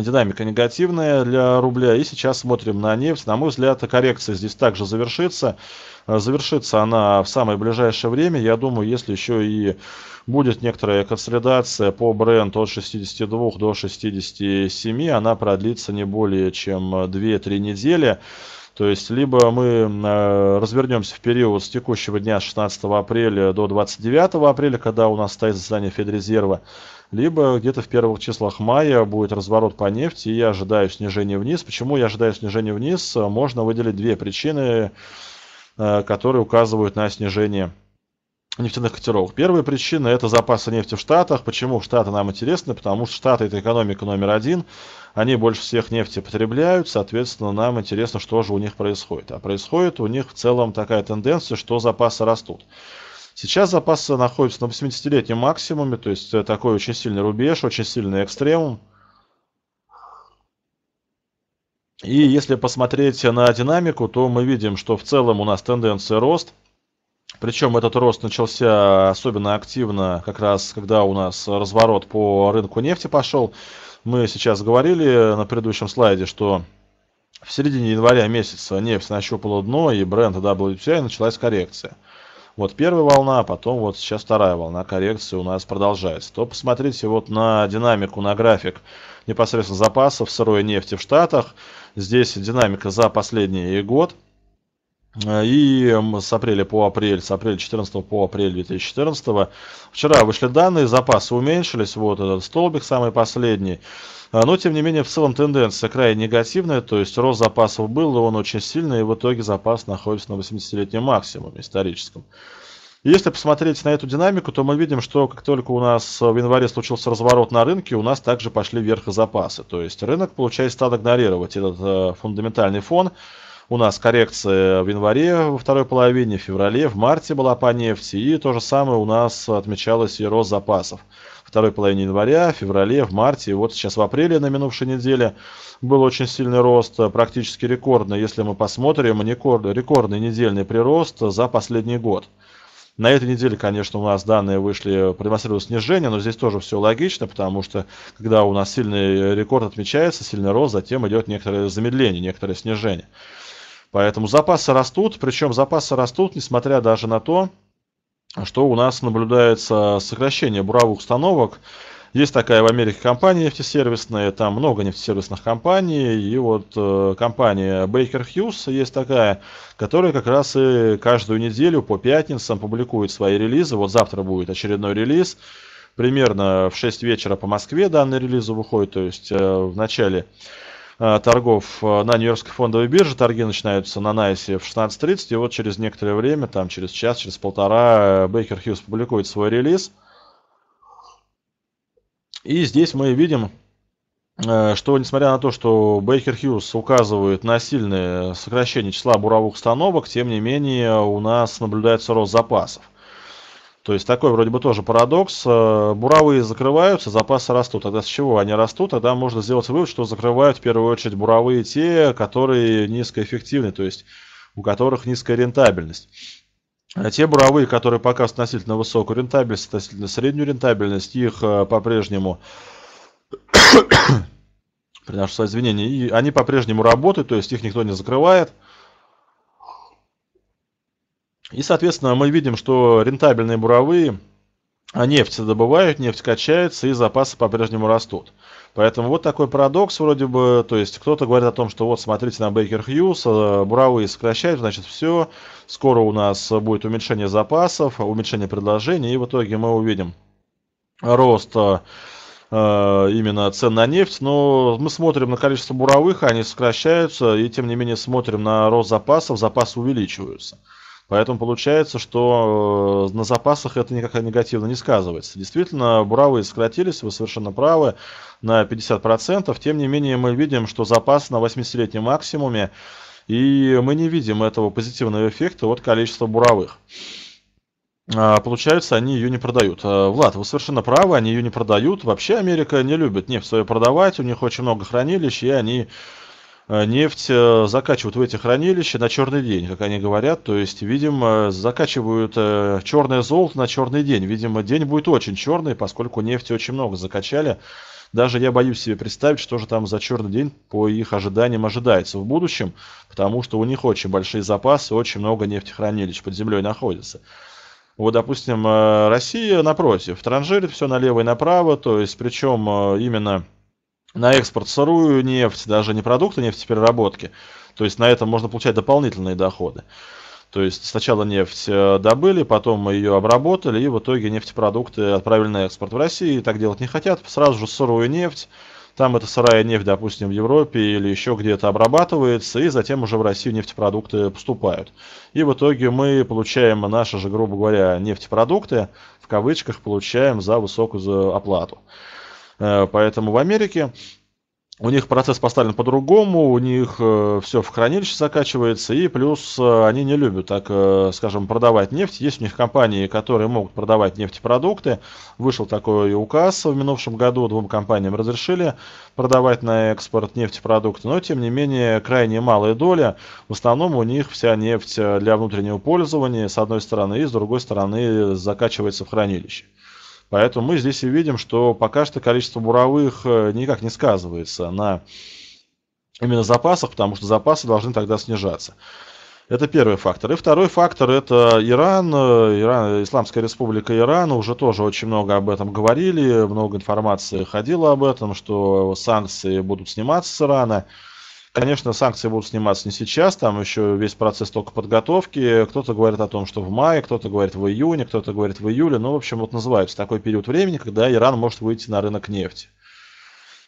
динамика негативная для рубля. И сейчас смотрим на нефть. На мой взгляд, коррекция здесь также завершится. Э, завершится она в самое ближайшее время. Я думаю, если еще и будет некоторая консолидация по бренду от 62 до 67, она продлится не более чем 2-3 э, недели. То есть, либо мы э, развернемся в период с текущего дня 16 апреля до 29 апреля, когда у нас стоит заседание Федрезерва, либо где-то в первых числах мая будет разворот по нефти, и я ожидаю снижение вниз. Почему я ожидаю снижение вниз? Можно выделить две причины, э, которые указывают на снижение нефтяных котировок. Первая причина – это запасы нефти в Штатах. Почему Штаты нам интересны? Потому что Штаты – это экономика номер один. Они больше всех нефти потребляют, соответственно, нам интересно, что же у них происходит. А происходит у них в целом такая тенденция, что запасы растут. Сейчас запасы находятся на 80-летнем максимуме, то есть э, такой очень сильный рубеж, очень сильный экстремум. И если посмотреть на динамику, то мы видим, что в целом у нас тенденция рост – причем этот рост начался особенно активно, как раз когда у нас разворот по рынку нефти пошел. Мы сейчас говорили на предыдущем слайде, что в середине января месяца нефть нащупала дно, и бренд WTI началась коррекция. Вот первая волна, а потом вот сейчас вторая волна коррекции у нас продолжается. То посмотрите вот на динамику, на график непосредственно запасов сырой нефти в Штатах. Здесь динамика за последний год – Э, и с апреля по апрель, с апреля 14 по апрель 2014. Вчера вышли данные, запасы уменьшились, вот этот столбик самый последний. Э, но, тем не менее, в целом тенденция крайне негативная, то есть рост запасов был, и он очень сильный, и в итоге запас находится на 80-летнем максимуме историческом. Если посмотреть на эту динамику, то мы видим, что как только у нас в январе случился разворот на рынке, у нас также пошли вверх и запасы. То есть рынок, получается, стал игнорировать этот э, фундаментальный фон, у нас коррекция в январе во второй половине, в феврале, в марте была по нефти, и то же самое у нас отмечалось и рост запасов. Второй половине января, в феврале, в марте, и вот сейчас в апреле на минувшей неделе был очень сильный рост, практически рекордный, если мы посмотрим, рекордный недельный прирост за последний год. На этой неделе, конечно, у нас данные вышли, продемонстрировали снижение, но здесь тоже все логично, потому что когда у нас сильный рекорд отмечается, сильный рост, затем идет некоторое замедление, некоторое снижение. Поэтому запасы растут, причем запасы растут, несмотря даже на то, что у нас наблюдается сокращение буровых установок. Есть такая в Америке компания нефтесервисная, там много нефтесервисных компаний, и вот э, компания Baker Hughes есть такая, которая как раз и каждую неделю по пятницам публикует свои релизы. Вот завтра будет очередной релиз, примерно в 6 вечера по Москве данный релиз выходит, то есть э, в начале Э, торгов э, на Нью-Йоркской фондовой бирже. Торги начинаются на Найсе в 16.30. И вот через некоторое время, там через час, через полтора, э, Бейкер Хьюз публикует свой релиз. И здесь мы видим, что несмотря на то, что Бейкер Хьюз указывает на сильное сокращение числа буровых установок, тем не менее у нас наблюдается рост запасов. То есть такой вроде бы тоже парадокс. Э, буровые закрываются, запасы растут. Тогда с чего они растут? Тогда можно сделать вывод, что закрывают в первую очередь буровые те, которые низкоэффективны, то есть у которых низкая рентабельность. А те буровые, которые пока относительно высокую рентабельность, относительно среднюю рентабельность, их э, по-прежнему [COUGHS] приношу извинения, и они по-прежнему работают, то есть их никто не закрывает. И, соответственно, мы видим, что рентабельные буровые а нефть добывают, нефть качается, и запасы по-прежнему растут. Поэтому вот такой парадокс вроде бы, то есть кто-то говорит о том, что вот смотрите на Бейкер Хьюз, э, буровые сокращают, значит все, скоро у нас будет уменьшение запасов, уменьшение предложений, и в итоге мы увидим рост э, э, именно цен на нефть, но мы смотрим на количество буровых, они сокращаются, и тем не менее смотрим на рост запасов, запасы увеличиваются. Поэтому получается, что э, на запасах это никак негативно не сказывается. Действительно, буравы сократились, вы совершенно правы, на 50%. Тем не менее, мы видим, что запас на 80-летнем максимуме, и мы не видим этого позитивного эффекта от количества буровых. А, получается, они ее не продают. А, Влад, вы совершенно правы, они ее не продают. Вообще Америка не любит нефть свою продавать, у них очень много хранилищ, и они Э, нефть э, закачивают в эти хранилища на черный день, как они говорят. То есть, видимо, закачивают э, черное золото на черный день. Видимо, день будет очень черный, поскольку нефти очень много закачали. Даже я боюсь себе представить, что же там за черный день по их ожиданиям ожидается в будущем, потому что у них очень большие запасы, очень много нефтехранилищ под землей находится. Вот, допустим, Россия, напротив, транжирит все налево и направо, то есть, причем именно на экспорт сырую нефть, даже не продукты нефтепереработки. То есть на этом можно получать дополнительные доходы. То есть сначала нефть э, добыли, потом мы ее обработали, и в итоге нефтепродукты отправили на экспорт в России. И так делать не хотят, сразу же сырую нефть. Там эта сырая нефть, допустим, в Европе или еще где-то обрабатывается, и затем уже в Россию нефтепродукты поступают. И в итоге мы получаем наши же, грубо говоря, нефтепродукты, в кавычках, получаем за высокую оплату. Э, поэтому в Америке у них процесс поставлен по-другому, у них э, все в хранилище закачивается, и плюс э, они не любят так, скажем, продавать нефть. Есть у них компании, которые могут продавать нефтепродукты. Вышел такой указ в минувшем году, двум компаниям разрешили продавать на экспорт нефтепродукты, но тем не менее крайне малая доля. В основном у них вся нефть для внутреннего пользования, с одной стороны, и с другой стороны закачивается в хранилище. Поэтому мы здесь и видим, что пока что количество буровых э, никак не сказывается на именно запасах, потому что запасы должны тогда снижаться. Это первый фактор. И второй фактор – это Иран, э, Иран, Исламская республика Иран. Уже тоже очень много об этом говорили, много информации ходило об этом, что санкции будут сниматься с Ирана. Конечно, санкции будут сниматься не сейчас, там еще весь процесс только подготовки. Кто-то говорит о том, что в мае, кто-то говорит в июне, кто-то говорит в июле. Ну, в общем, вот называется такой период времени, когда Иран может выйти на рынок нефти.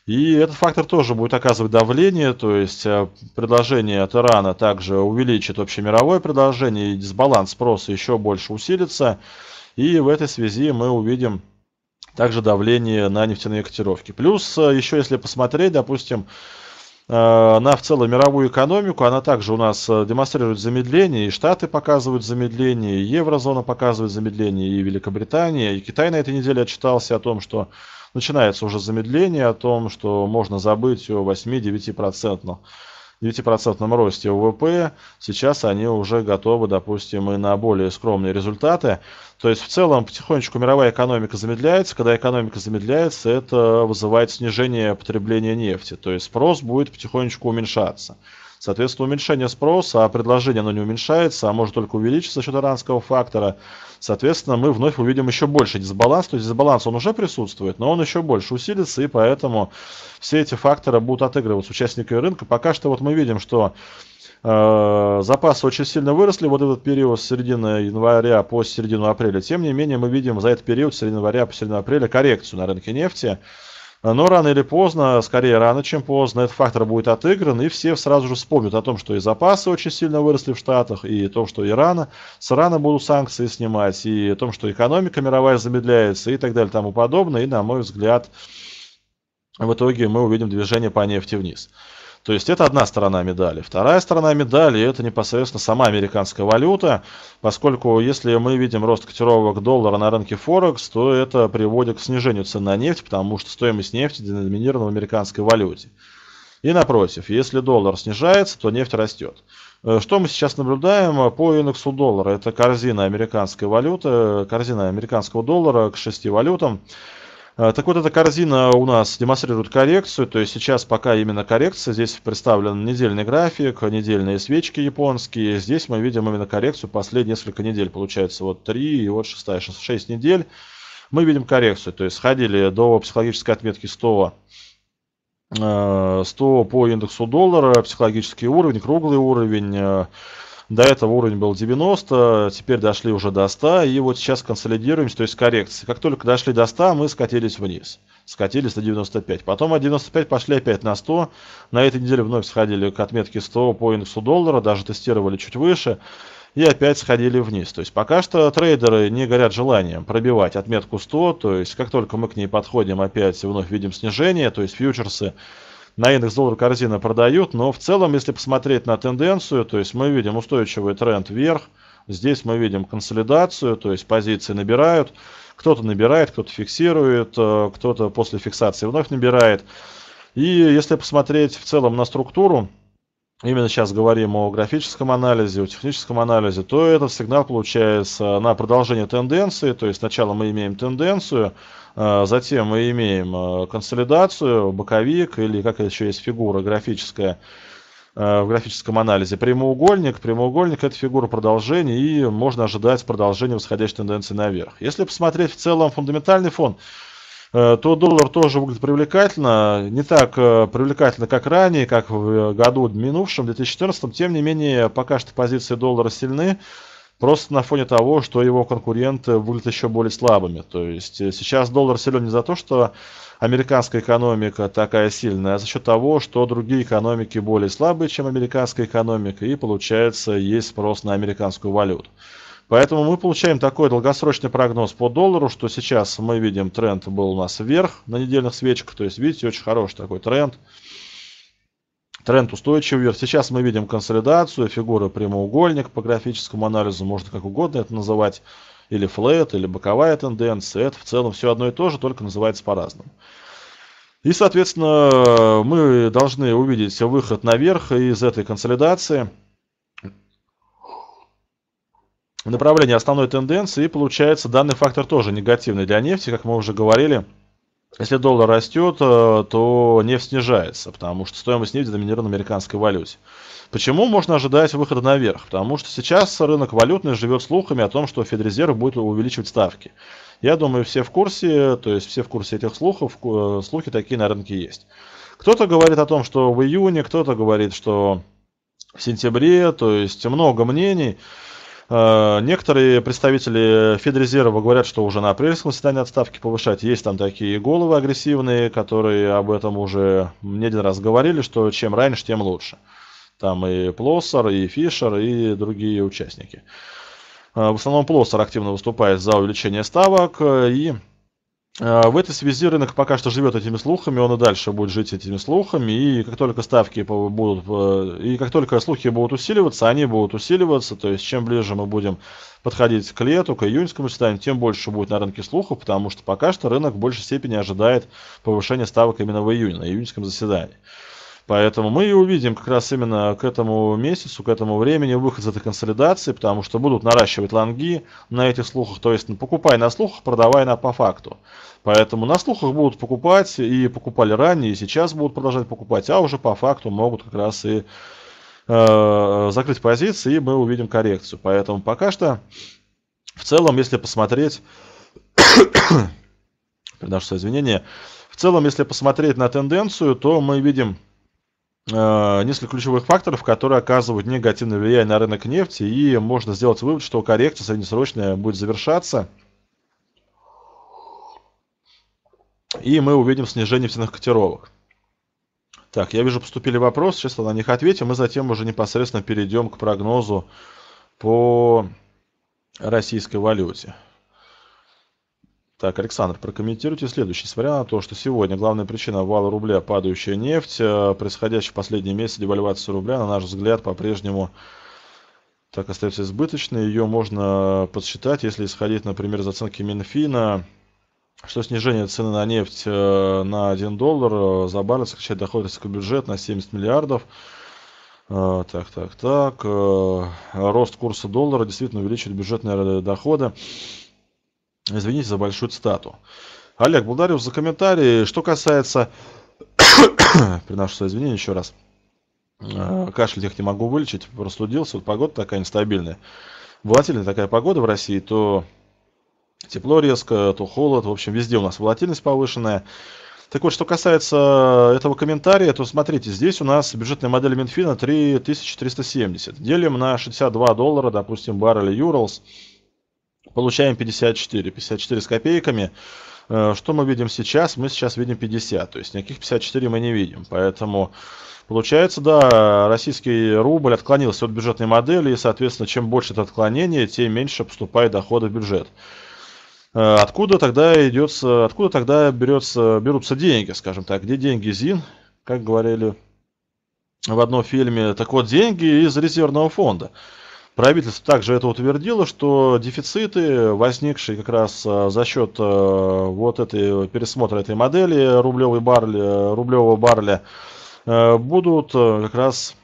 И этот фактор тоже будет оказывать давление, то есть э, предложение от Ирана также увеличит общемировое предложение, и дисбаланс спроса еще больше усилится. И в этой связи мы увидим также давление на нефтяные котировки. Плюс э, еще если посмотреть, допустим, Э, на в целом мировую экономику. Она также у нас э, демонстрирует замедление, и Штаты показывают замедление, и Еврозона показывает замедление, и Великобритания, и Китай на этой неделе отчитался о том, что начинается уже замедление, о том, что можно забыть о 8-9%. 9% росте ВВП, сейчас они уже готовы, допустим, и на более скромные результаты. То есть в целом потихонечку мировая экономика замедляется. Когда экономика замедляется, это вызывает снижение потребления нефти. То есть спрос будет потихонечку уменьшаться. Соответственно, уменьшение спроса, а предложение оно не уменьшается, а может только увеличиться за счет иранского фактора. Соответственно, мы вновь увидим еще больше дисбаланс. То есть дисбаланс он уже присутствует, но он еще больше усилится, и поэтому все эти факторы будут отыгрываться участниками рынка. Пока что вот мы видим, что э, запасы очень сильно выросли вот этот период с середины января по середину апреля. Тем не менее, мы видим за этот период с середины января по середину апреля коррекцию на рынке нефти. Но рано или поздно, скорее рано, чем поздно, этот фактор будет отыгран, и все сразу же вспомнят о том, что и запасы очень сильно выросли в Штатах, и о том, что Ирана, с Ирана будут санкции снимать, и о том, что экономика мировая замедляется, и так далее, и тому подобное. И, на мой взгляд, в итоге мы увидим движение по нефти вниз. То есть это одна сторона медали. Вторая сторона медали это непосредственно сама американская валюта, поскольку если мы видим рост котировок доллара на рынке Форекс, то это приводит к снижению цен на нефть, потому что стоимость нефти деноминирована в американской валюте. И напротив, если доллар снижается, то нефть растет. Э, что мы сейчас наблюдаем по индексу доллара? Это корзина американской валюты, э, корзина американского доллара к шести валютам. Э, так вот, эта корзина у нас демонстрирует коррекцию, то есть сейчас пока именно коррекция, здесь представлен недельный график, недельные свечки японские, здесь мы видим именно коррекцию последние несколько недель, получается вот 3 и вот 6, 6 недель, мы видим коррекцию, то есть сходили до психологической отметки 100, 100 э, по индексу доллара, психологический уровень, круглый уровень, э, до этого уровень был 90, теперь дошли уже до 100, и вот сейчас консолидируемся, то есть коррекция. Как только дошли до 100, мы скатились вниз. Скатились до 95. Потом от 95 пошли опять на 100. На этой неделе вновь сходили к отметке 100 по индексу доллара, даже тестировали чуть выше и опять сходили вниз. То есть пока что трейдеры не горят желанием пробивать отметку 100, то есть как только мы к ней подходим, опять вновь видим снижение, то есть фьючерсы на иных доллар корзина продают, но в целом, если посмотреть на тенденцию, то есть мы видим устойчивый тренд вверх, здесь мы видим консолидацию, то есть позиции набирают, кто-то набирает, кто-то фиксирует, э, кто-то после фиксации вновь набирает. И если посмотреть в целом на структуру, именно сейчас говорим о графическом анализе, о техническом анализе, то этот сигнал получается на продолжение тенденции, то есть сначала мы имеем тенденцию, Э, затем мы имеем э, консолидацию, боковик или как еще есть фигура графическая э, в графическом анализе. Прямоугольник. Прямоугольник – это фигура продолжения, и можно ожидать продолжения восходящей тенденции наверх. Если посмотреть в целом фундаментальный фон, то доллар тоже выглядит привлекательно. Не так привлекательно, как ранее, как в году минувшем, 2014. Тем не менее, пока что позиции доллара сильны. Просто на фоне того, что его конкуренты выглядят еще более слабыми. То есть э, сейчас доллар силен не за то, что американская экономика такая сильная, а за счет того, что другие экономики более слабые, чем американская экономика, и получается есть спрос на американскую валюту. Поэтому мы получаем такой долгосрочный прогноз по доллару, что сейчас мы видим тренд был у нас вверх на недельных свечках, то есть видите, очень хороший такой тренд тренд устойчивый вверх. Сейчас мы видим консолидацию, фигуры прямоугольник по графическому анализу, можно как угодно это называть, или флэт, или боковая тенденция. Это в целом все одно и то же, только называется по-разному. И, соответственно, мы должны увидеть выход наверх из этой консолидации. Направление основной тенденции, и получается данный фактор тоже негативный для нефти, как мы уже говорили, если доллар растет, э, то нефть снижается, потому что стоимость нефти доминирует на американской валюте. Почему можно ожидать выхода наверх? Потому что сейчас рынок валютный живет слухами о том, что Федрезерв будет увеличивать ставки. Я думаю, все в курсе, то есть все в курсе этих слухов, э, слухи такие на рынке есть. Кто-то говорит о том, что в июне, кто-то говорит, что в сентябре, то есть много мнений. Э, некоторые представители Федрезерва говорят, что уже на апрельском заседании отставки повышать. Есть там такие головы агрессивные, которые об этом уже не один раз говорили, что чем раньше, тем лучше. Там и Плоссер, и Фишер, и другие участники. Э, в основном Плоссер активно выступает за увеличение ставок э, и а, в этой связи рынок пока что живет этими слухами, он и дальше будет жить этими слухами, и как только ставки будут, и как только слухи будут усиливаться, они будут усиливаться, то есть чем ближе мы будем подходить к лету, к июньскому стану, тем больше будет на рынке слухов, потому что пока что рынок в большей степени ожидает повышения ставок именно в июне, на июньском заседании. Поэтому мы и увидим как раз именно к этому месяцу, к этому времени выход из этой консолидации, потому что будут наращивать лонги на этих слухах. То есть ну, покупай на слухах, продавай на по факту. Поэтому на слухах будут покупать и покупали ранее, и сейчас будут продолжать покупать, а уже по факту могут как раз и э, закрыть позиции, и мы увидим коррекцию. Поэтому пока что, в целом, если посмотреть, [COUGHS] приношу извинения, в целом, если посмотреть на тенденцию, то мы видим Э, несколько ключевых факторов, которые оказывают негативное влияние на рынок нефти, и можно сделать вывод, что коррекция среднесрочная будет завершаться. И мы увидим снижение нефтяных котировок. Так, я вижу, поступили вопросы, сейчас на них ответим, и затем уже непосредственно перейдем к прогнозу по российской валюте. Так, Александр, прокомментируйте следующий на то, что сегодня главная причина вала рубля – падающая нефть, э, происходящая в последние месяцы девальвация рубля, на наш взгляд, по-прежнему так остается избыточной. Ее можно подсчитать, если исходить, например, из оценки Минфина, что снижение цены на нефть э, на 1 доллар э, за баррель сокращает доход бюджет на 70 миллиардов. Так, так, так. Рост курса доллара действительно увеличивает бюджетные доходы. Извините за большую цитату. Олег, благодарю за комментарии. Что касается... [COUGHS] Приношу свои извинения еще раз. Э, кашель тех не могу вылечить, простудился. Вот погода такая нестабильная. Волатильная такая погода в России, то тепло резко, то холод. В общем, везде у нас волатильность повышенная. Так вот, что касается этого комментария, то смотрите, здесь у нас бюджетная модель Минфина 3370. Делим на 62 доллара, допустим, баррель Юрлс получаем 54, 54 с копейками. Э, что мы видим сейчас? Мы сейчас видим 50, то есть никаких 54 мы не видим. Поэтому получается, да, российский рубль отклонился от бюджетной модели, и, соответственно, чем больше это отклонение, тем меньше поступает дохода в бюджет. Э, откуда тогда идется, откуда тогда берется, берутся деньги, скажем так, где деньги ЗИН, как говорили в одном фильме, так вот деньги из резервного фонда. Правительство также это утвердило, что дефициты, возникшие как раз э, за счет э, вот этой пересмотра этой модели рублевой барля, рублевого барля, э, будут как раз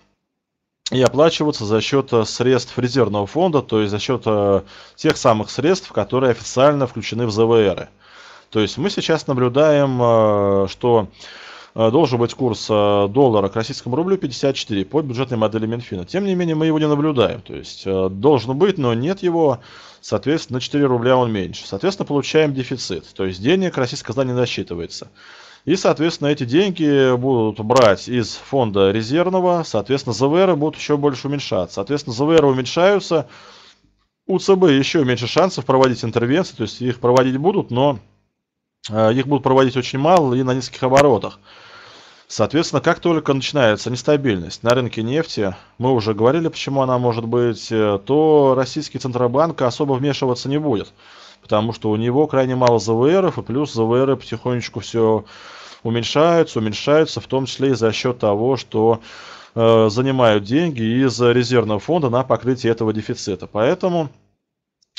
и оплачиваться за счет средств резервного фонда, то есть за счет тех самых средств, которые официально включены в ЗВР. То есть мы сейчас наблюдаем, что Э, должен быть курс э, доллара к российскому рублю 54 по бюджетной модели Минфина. Тем не менее, мы его не наблюдаем. То есть э, должен быть, но нет его. Соответственно, на 4 рубля он меньше. Соответственно, получаем дефицит. То есть денег российская казна не насчитывается. И, соответственно, эти деньги будут брать из фонда резервного, соответственно, ЗВР будут еще больше уменьшаться. Соответственно, ЗВР уменьшаются, у ЦБ еще меньше шансов проводить интервенции, то есть их проводить будут, но Э, их будут проводить очень мало и на низких оборотах. Соответственно, как только начинается нестабильность на рынке нефти, мы уже говорили, почему она может быть, э, то российский Центробанк особо вмешиваться не будет. Потому что у него крайне мало ЗВРов, и плюс ЗВРы потихонечку все уменьшаются, уменьшаются, в том числе и за счет того, что э, занимают деньги из резервного фонда на покрытие этого дефицита. Поэтому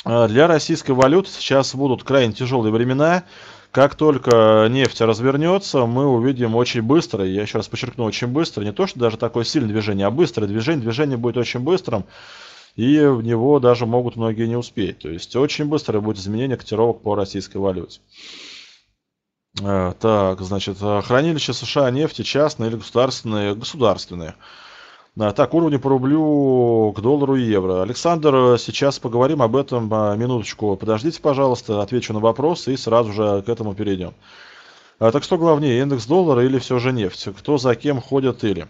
э, для российской валюты сейчас будут крайне тяжелые времена. Как только нефть развернется, мы увидим очень быстро, я еще раз подчеркну, очень быстро, не то, что даже такое сильное движение, а быстрое движение, движение будет очень быстрым, и в него даже могут многие не успеть. То есть очень быстро будет изменение котировок по российской валюте. Э, так, значит, э, хранилища США нефти частные или государственные? Государственные. Так, уровни по рублю к доллару и евро. Александр, э, сейчас поговорим об этом а, минуточку. Подождите, пожалуйста, отвечу на вопрос и сразу же к этому перейдем. А, так что главнее, индекс доллара или все же нефть? Кто за кем ходит или?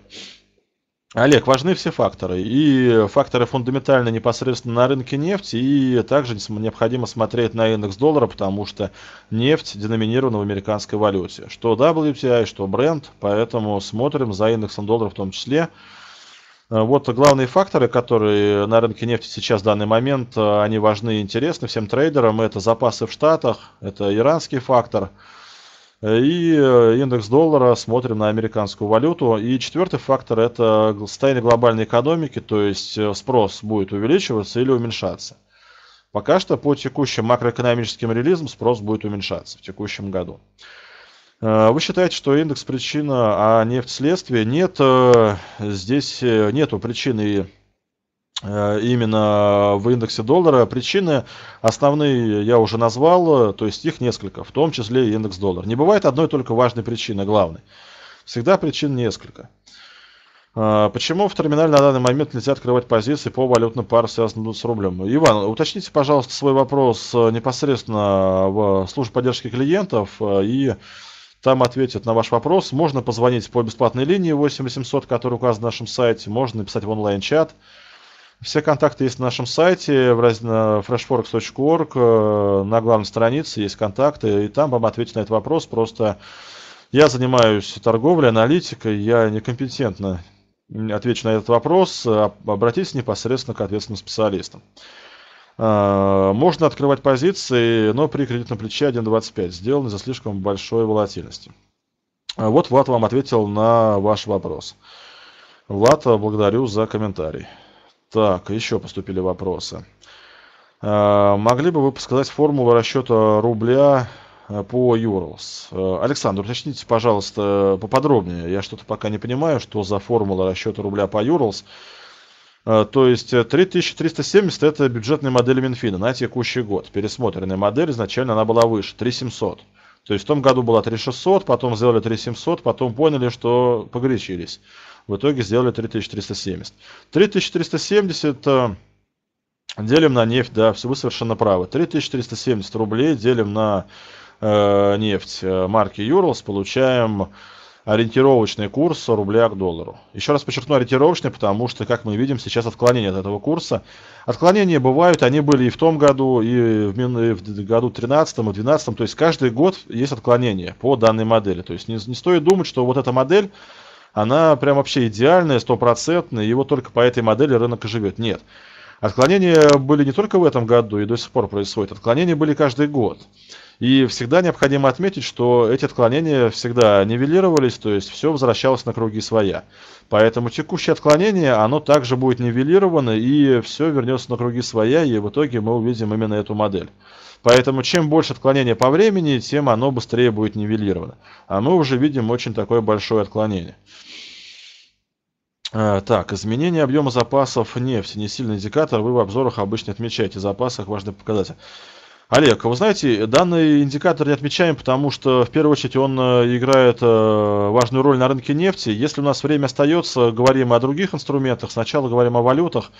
Олег, важны все факторы. И факторы фундаментальные непосредственно на рынке нефти. И также необходимо смотреть на индекс доллара, потому что нефть деноминирована в американской валюте. Что WTI, что бренд. Поэтому смотрим за индексом доллара в том числе. Э, вот главные факторы, которые на рынке нефти сейчас в данный момент, э, они важны и интересны всем трейдерам. Это запасы в Штатах, это иранский фактор. Э, и индекс доллара, смотрим на американскую валюту. И четвертый фактор – это состояние глобальной экономики, то есть спрос будет увеличиваться или уменьшаться. Пока что по текущим макроэкономическим релизам спрос будет уменьшаться в текущем году. Э, вы считаете, что индекс причина, а нефть следствие? Нет, э, здесь э, нету причины именно в индексе доллара. Причины основные я уже назвал, то есть их несколько, в том числе и индекс доллара. Не бывает одной только важной причины, главной. Всегда причин несколько. Почему в терминале на данный момент нельзя открывать позиции по валютным парам, связанным с рублем? Иван, уточните, пожалуйста, свой вопрос непосредственно в службе поддержки клиентов и там ответят на ваш вопрос. Можно позвонить по бесплатной линии 8800, которая указана на нашем сайте. Можно написать в онлайн-чат. Все контакты есть на нашем сайте, в freshforex.org, э, на главной странице есть контакты, и там вам ответят на этот вопрос. Просто я занимаюсь торговлей, аналитикой, я некомпетентно отвечу на этот вопрос. Обратитесь непосредственно к ответственным специалистам. А, можно открывать позиции, но при кредитном плече 1.25, сделано за слишком большой волатильности. А вот Влад вам ответил на ваш вопрос. Влад, благодарю за комментарий. Так, еще поступили вопросы. А, могли бы вы подсказать формулу расчета рубля по Юрлс? Александр, уточните, пожалуйста, поподробнее. Я что-то пока не понимаю, что за формула расчета рубля по Юрлс. Euros Э, то есть 3370 э, это бюджетная модель Минфина на текущий год. Пересмотренная модель, изначально она была выше, 3700. То есть в том году была 3600, потом сделали 3700, потом поняли, что погорячились. В итоге сделали 3370. 3370 э, делим на нефть, да, вы совершенно правы. 3370 рублей делим на э, нефть марки Юрлс, получаем ориентировочный курс рубля к доллару. Еще раз подчеркну ориентировочный, потому что, как мы видим, сейчас отклонение от этого курса. Отклонения бывают, они были и в том году, и в, и в году 13 и 12 то есть каждый год есть отклонение по данной модели. То есть не, не стоит думать, что вот эта модель, она прям вообще идеальная, стопроцентная, и вот только по этой модели рынок и живет. Нет. Отклонения были не только в этом году и до сих пор происходят, отклонения были каждый год. И всегда необходимо отметить, что эти отклонения всегда нивелировались, то есть все возвращалось на круги своя. Поэтому текущее отклонение, оно также будет нивелировано, и все вернется на круги своя, и в итоге мы увидим именно эту модель. Поэтому чем больше отклонение по времени, тем оно быстрее будет нивелировано. А мы уже видим очень такое большое отклонение. А, так, изменение объема запасов нефти, не сильный индикатор, вы в обзорах обычно отмечаете, запасах важный показатель. Олег, вы знаете, данный индикатор не отмечаем, потому что в первую очередь он э, играет э, важную роль на рынке нефти. Если у нас время остается, говорим о других инструментах, сначала говорим о валютах.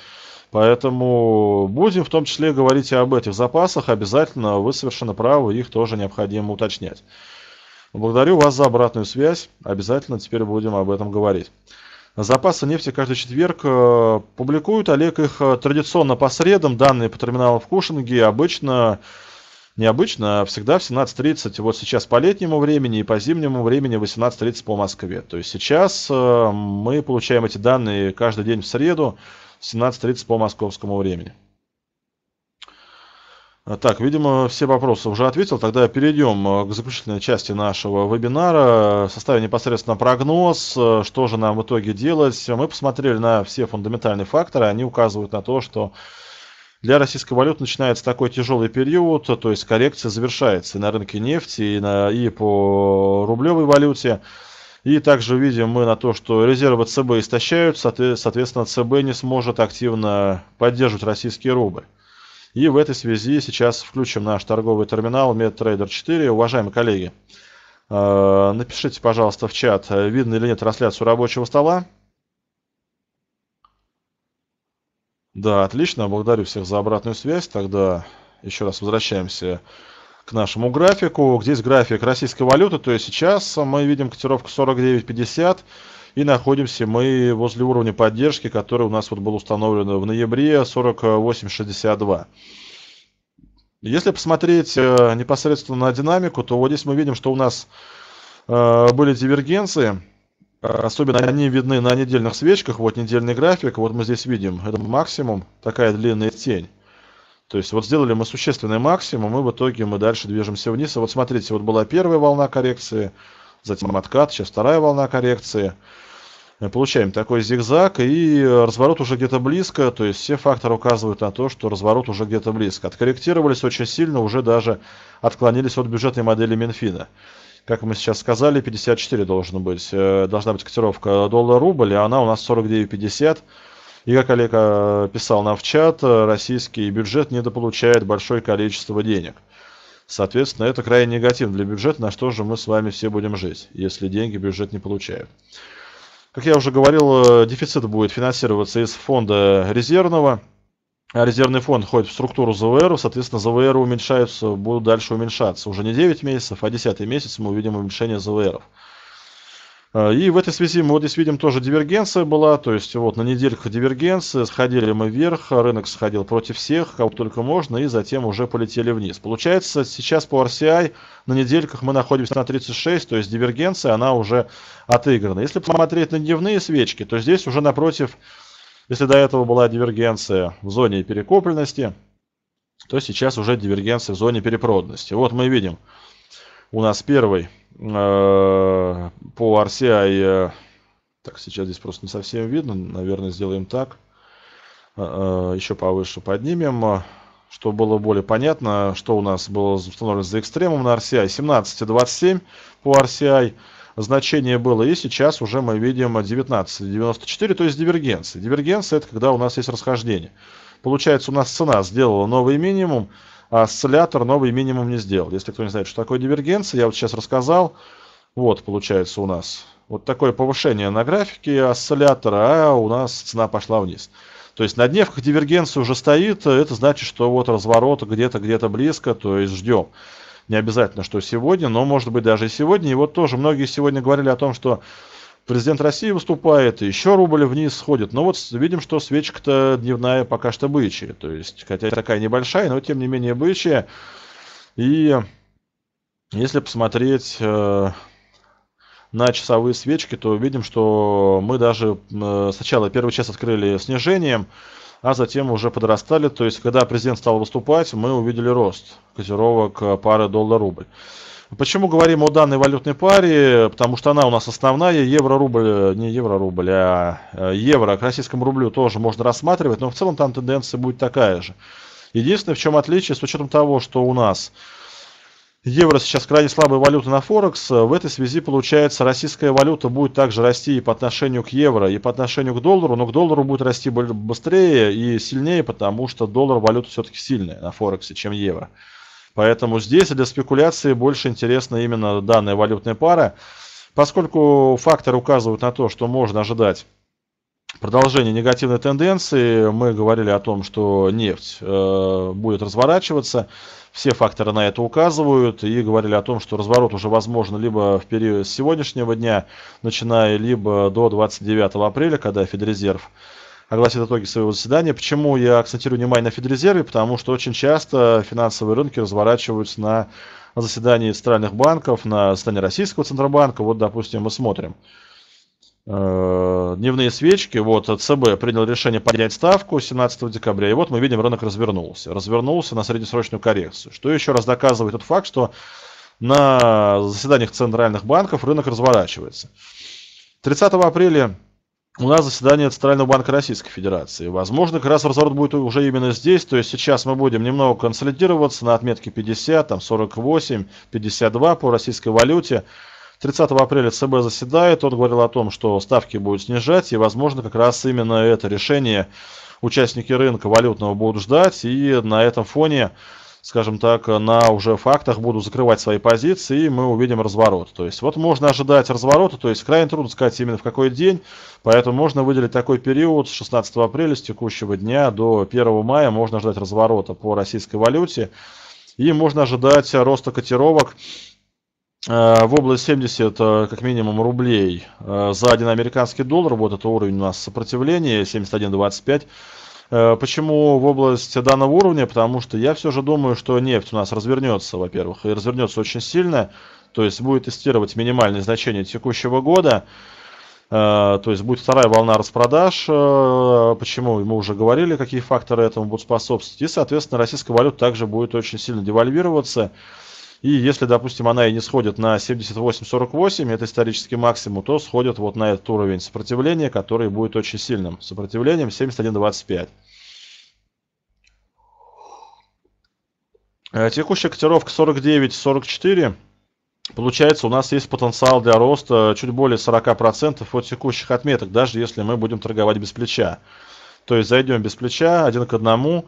Поэтому будем в том числе говорить и об этих запасах. Обязательно, вы совершенно правы, их тоже необходимо уточнять. Благодарю вас за обратную связь. Обязательно теперь будем об этом говорить. Запасы нефти каждый четверг э, публикуют. Олег их э, традиционно по средам. Данные по терминалу в Кушинге обычно, необычно, а всегда в 17.30. Вот сейчас по летнему времени и по зимнему времени 18.30 по Москве. То есть сейчас э, мы получаем эти данные каждый день в среду в 17.30 по московскому времени. А, так, видимо, все вопросы уже ответил. Тогда перейдем э, к заключительной части нашего вебинара. Составим непосредственно прогноз, э, что же нам в итоге делать. Мы посмотрели на все фундаментальные факторы. Они указывают на то, что для российской валюты начинается такой тяжелый период, то есть коррекция завершается и на рынке нефти, и, на, и по рублевой валюте. И также видим мы на то, что резервы ЦБ истощаются, соответственно, ЦБ не сможет активно поддерживать российские рубль. И в этой связи сейчас включим наш торговый терминал MedTrader 4. Уважаемые коллеги, э, напишите, пожалуйста, в чат, видно или нет трансляцию рабочего стола. Да, отлично, благодарю всех за обратную связь. Тогда еще раз возвращаемся к нашему графику. Здесь график российской валюты, то есть сейчас мы видим котировку 49.50. И находимся мы возле уровня поддержки, который у нас вот был установлен в ноябре 48.62. Если посмотреть э, непосредственно на динамику, то вот здесь мы видим, что у нас э, были дивергенции. Э, особенно они видны на недельных свечках. Вот недельный график. Вот мы здесь видим. Это максимум. Такая длинная тень. То есть вот сделали мы существенный максимум, и в итоге мы дальше движемся вниз. И вот смотрите, вот была первая волна коррекции затем откат, сейчас вторая волна коррекции. Э, получаем такой зигзаг и э, разворот уже где-то близко, то есть все факторы указывают на то, что разворот уже где-то близко. Откорректировались очень сильно, уже даже отклонились от бюджетной модели Минфина. Как мы сейчас сказали, 54 должен быть, э, должна быть котировка доллар-рубль, а она у нас 49,50. И как Олег писал нам в чат, российский бюджет недополучает большое количество денег – Соответственно, это крайне негативно для бюджета, на что же мы с вами все будем жить, если деньги бюджет не получает. Как я уже говорил, э, дефицит будет финансироваться из фонда резервного. А резервный фонд входит в структуру ЗВР, соответственно, ЗВР уменьшаются, будут дальше уменьшаться. Уже не 9 месяцев, а 10 месяц мы увидим уменьшение ЗВРов. А, и в этой связи мы вот здесь видим тоже дивергенция была, то есть вот на недельках дивергенции сходили мы вверх, рынок сходил против всех, кого только можно, и затем уже полетели вниз. Получается, сейчас по RCI на недельках мы находимся на 36, то есть дивергенция, она уже отыграна. Если посмотреть на дневные свечки, то здесь уже напротив, если до этого была дивергенция в зоне перекопленности, то сейчас уже дивергенция в зоне перепроданности. Вот мы видим, у нас первый Э, по RCI, так, сейчас здесь просто не совсем видно, наверное, сделаем так, э, э, еще повыше поднимем, чтобы было более понятно, что у нас было установлено за экстремом на RCI, 17,27 по RCI, значение было, и сейчас уже мы видим 19,94, то есть дивергенция. Дивергенция – это когда у нас есть расхождение. Получается, у нас цена сделала новый минимум, а осциллятор новый минимум не сделал. Если кто не знает, что такое дивергенция, я вот сейчас рассказал. Вот, получается, у нас вот такое повышение на графике осциллятора, а у нас цена пошла вниз. То есть на дневках дивергенция уже стоит, это значит, что вот разворот где-то, где-то близко, то есть ждем. Не обязательно, что сегодня, но может быть даже и сегодня. И вот тоже многие сегодня говорили о том, что президент России выступает, еще рубль вниз сходит. Но вот видим, что свечка-то дневная пока что бычья. То есть, хотя такая небольшая, но тем не менее бычья. И если посмотреть э, на часовые свечки, то видим, что мы даже э, сначала первый час открыли снижением, а затем уже подрастали. То есть, когда президент стал выступать, мы увидели рост котировок э, пары доллар-рубль. Почему говорим о данной валютной паре? Потому что она у нас основная, евро-рубль, не евро-рубль, а э, евро к российскому рублю тоже можно рассматривать, но в целом там тенденция будет такая же. Единственное, в чем отличие, с учетом того, что у нас евро сейчас крайне слабая валюта на Форекс, э, в этой связи получается российская валюта будет также расти и по отношению к евро, и по отношению к доллару, но к доллару будет расти быстрее и сильнее, потому что доллар валюта все-таки сильная на Форексе, чем евро. Поэтому здесь для спекуляции больше интересна именно данная валютная пара, поскольку факторы указывают на то, что можно ожидать продолжение негативной тенденции. Мы говорили о том, что нефть э, будет разворачиваться. Все факторы на это указывают. И говорили о том, что разворот уже возможен либо в период с сегодняшнего дня, начиная, либо до 29 апреля, когда Федрезерв огласит итоги своего заседания. Почему я акцентирую внимание на Федрезерве? Потому что очень часто финансовые рынки разворачиваются на заседании центральных банков, на заседании Российского Центробанка. Вот, допустим, мы смотрим. Э, дневные свечки. Вот ЦБ принял решение поднять ставку 17 декабря. И вот мы видим, рынок развернулся. Развернулся на среднесрочную коррекцию. Что еще раз доказывает тот факт, что на заседаниях центральных банков рынок разворачивается. 30 апреля у нас заседание Центрального банка Российской Федерации. Возможно, как раз разворот будет уже именно здесь, то есть сейчас мы будем немного консолидироваться на отметке 50, там 48, 52 по российской валюте. 30 апреля ЦБ заседает, он говорил о том, что ставки будут снижать, и, возможно, как раз именно это решение участники рынка валютного будут ждать, и на этом фоне скажем так, на уже фактах будут закрывать свои позиции, и мы увидим разворот. То есть вот можно ожидать разворота, то есть крайне трудно сказать именно в какой день, поэтому можно выделить такой период с 16 апреля, с текущего дня до 1 мая можно ждать разворота по российской валюте, и можно ожидать роста котировок э, в область 70 э, как минимум рублей э, за один американский доллар. Вот это уровень у нас сопротивления 71.25. Э, почему в область данного уровня? Потому что я все же думаю, что нефть у нас развернется, во-первых, и развернется очень сильно. То есть будет тестировать минимальные значения текущего года. Э, то есть будет вторая волна распродаж. Э, почему? Мы уже говорили, какие факторы этому будут способствовать. И, соответственно, российская валюта также будет очень сильно девальвироваться. И если, допустим, она и не сходит на 78.48, это исторический максимум, то сходит вот на этот уровень сопротивления, который будет очень сильным. Сопротивлением 71.25. Э, текущая котировка 49.44. Получается, у нас есть потенциал для роста чуть более 40% от текущих отметок, даже если мы будем торговать без плеча. То есть зайдем без плеча, один к одному.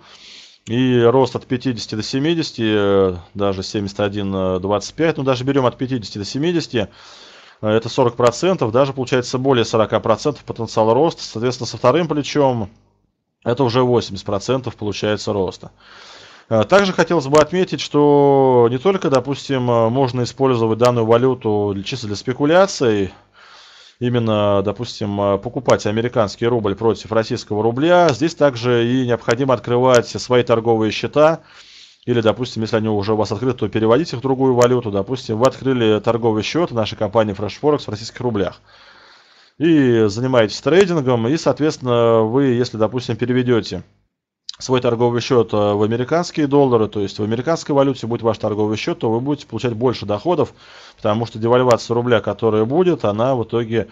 И рост от 50 до 70, э, даже 25, э, ну даже берем от 50 до 70, э, это 40%, даже получается более 40% потенциал роста. Соответственно, со вторым плечом это уже 80% получается роста. Также хотелось бы отметить, что не только, допустим, можно использовать данную валюту чисто для спекуляций, именно, допустим, э, покупать американский рубль против российского рубля, здесь также и необходимо открывать свои торговые счета, или, допустим, если они уже у вас открыты, то переводить их в другую валюту. Допустим, вы открыли торговый счет нашей компании Fresh в российских рублях. И занимаетесь трейдингом, и, соответственно, вы, если, допустим, переведете свой торговый счет э, в американские доллары, то есть в американской валюте будет ваш торговый счет, то вы будете получать больше доходов, потому что девальвация рубля, которая будет, она в итоге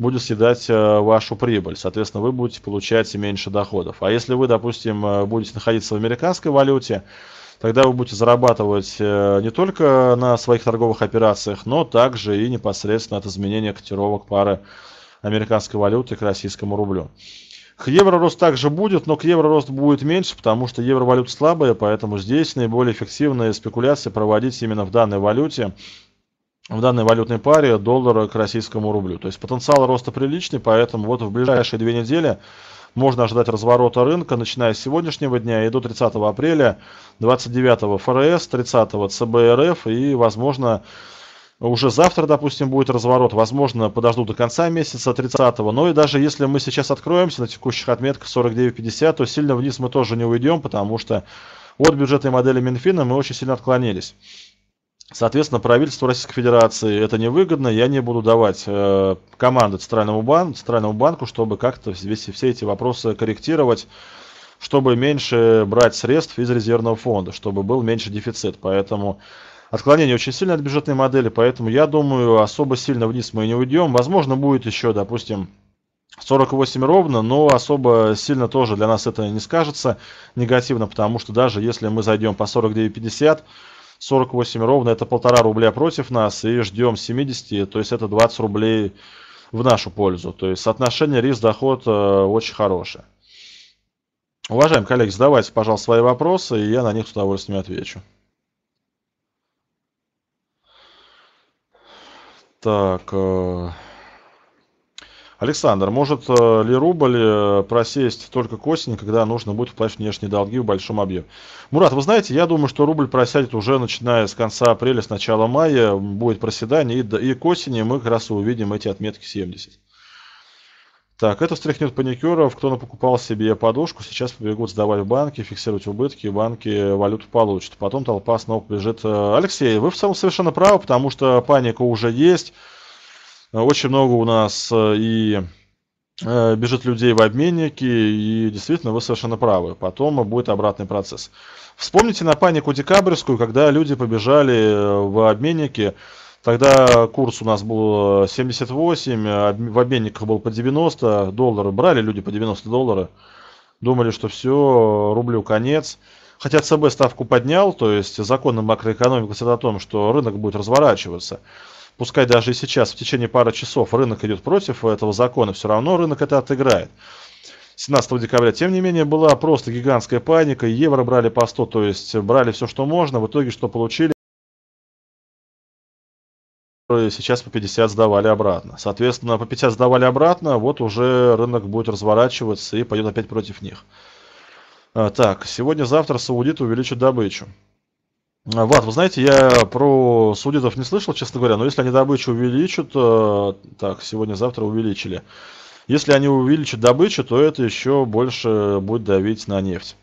будет съедать э, вашу прибыль. Соответственно, вы будете получать меньше доходов. А если вы, допустим, э, будете находиться в американской валюте, тогда вы будете зарабатывать не только на своих торговых операциях, но также и непосредственно от изменения котировок пары американской валюты к российскому рублю. К евро рост также будет, но к евро рост будет меньше, потому что евро валюта слабая, поэтому здесь наиболее эффективные спекуляции проводить именно в данной валюте, в данной валютной паре доллара к российскому рублю. То есть потенциал роста приличный, поэтому вот в ближайшие две недели можно ожидать разворота рынка, начиная с сегодняшнего дня и до 30 апреля, 29 ФРС, 30 ЦБ и, возможно, уже завтра, допустим, будет разворот, возможно, подожду до конца месяца 30-го, но ну и даже если мы сейчас откроемся на текущих отметках 49.50, то сильно вниз мы тоже не уйдем, потому что от бюджетной модели Минфина мы очень сильно отклонились. Соответственно, правительству Российской Федерации это невыгодно, я не буду давать э, команды Центральному, бан, Центральному банку, чтобы как-то весь, все эти вопросы корректировать, чтобы меньше брать средств из резервного фонда, чтобы был меньше дефицит. Поэтому отклонение очень сильно от бюджетной модели, поэтому я думаю, особо сильно вниз мы не уйдем. Возможно, будет еще, допустим, 48 ровно, но особо сильно тоже для нас это не скажется негативно, потому что даже если мы зайдем по 49,50, 48 ровно это полтора рубля против нас и ждем 70, то есть это 20 рублей в нашу пользу. То есть соотношение риск-доход э, очень хорошее. Уважаемые коллеги, задавайте, пожалуйста, свои вопросы, и я на них с удовольствием отвечу. Так. Э, Александр, может э, ли рубль э, просесть только к осени, когда нужно будет платить внешние долги в большом объеме? Мурат, вы знаете, я думаю, что рубль просядет уже начиная с конца апреля, с начала мая, будет проседание, и, и к осени мы как раз увидим эти отметки 70. Так, это встряхнет паникеров. Кто покупал себе подушку, сейчас побегут сдавать в банки, фиксировать убытки, банки валюту получат. Потом толпа снова побежит. Алексей, вы в целом совершенно правы, потому что паника уже есть. Очень много у нас э, и э, бежит людей в обменники, и действительно вы совершенно правы. Потом будет обратный процесс. Вспомните на панику декабрьскую, когда люди побежали э, в обменники, Тогда курс у нас был 78, э, а в обменниках был по 90 доллары. Брали люди по 90 долларов. Думали, что все, рублю конец. Хотя ЦБ ставку поднял, то есть законы макроэкономики говорят о том, что рынок будет разворачиваться. Пускай даже и сейчас в течение пары часов рынок идет против этого закона, все равно рынок это отыграет. 17 декабря. Тем не менее, была просто гигантская паника. Евро брали по 100, то есть брали все, что можно. В итоге, что получили? Э, сейчас по 50 сдавали обратно. Соответственно, по 50 сдавали обратно, вот уже рынок будет разворачиваться и пойдет опять против них. А, так, сегодня-завтра саудиты увеличат добычу. А, Влад, вы знаете, я про Саудитов не слышал, честно говоря, но если они добычу увеличат, э, так, сегодня-завтра увеличили. Если они увеличат добычу, то это еще больше будет давить на нефть.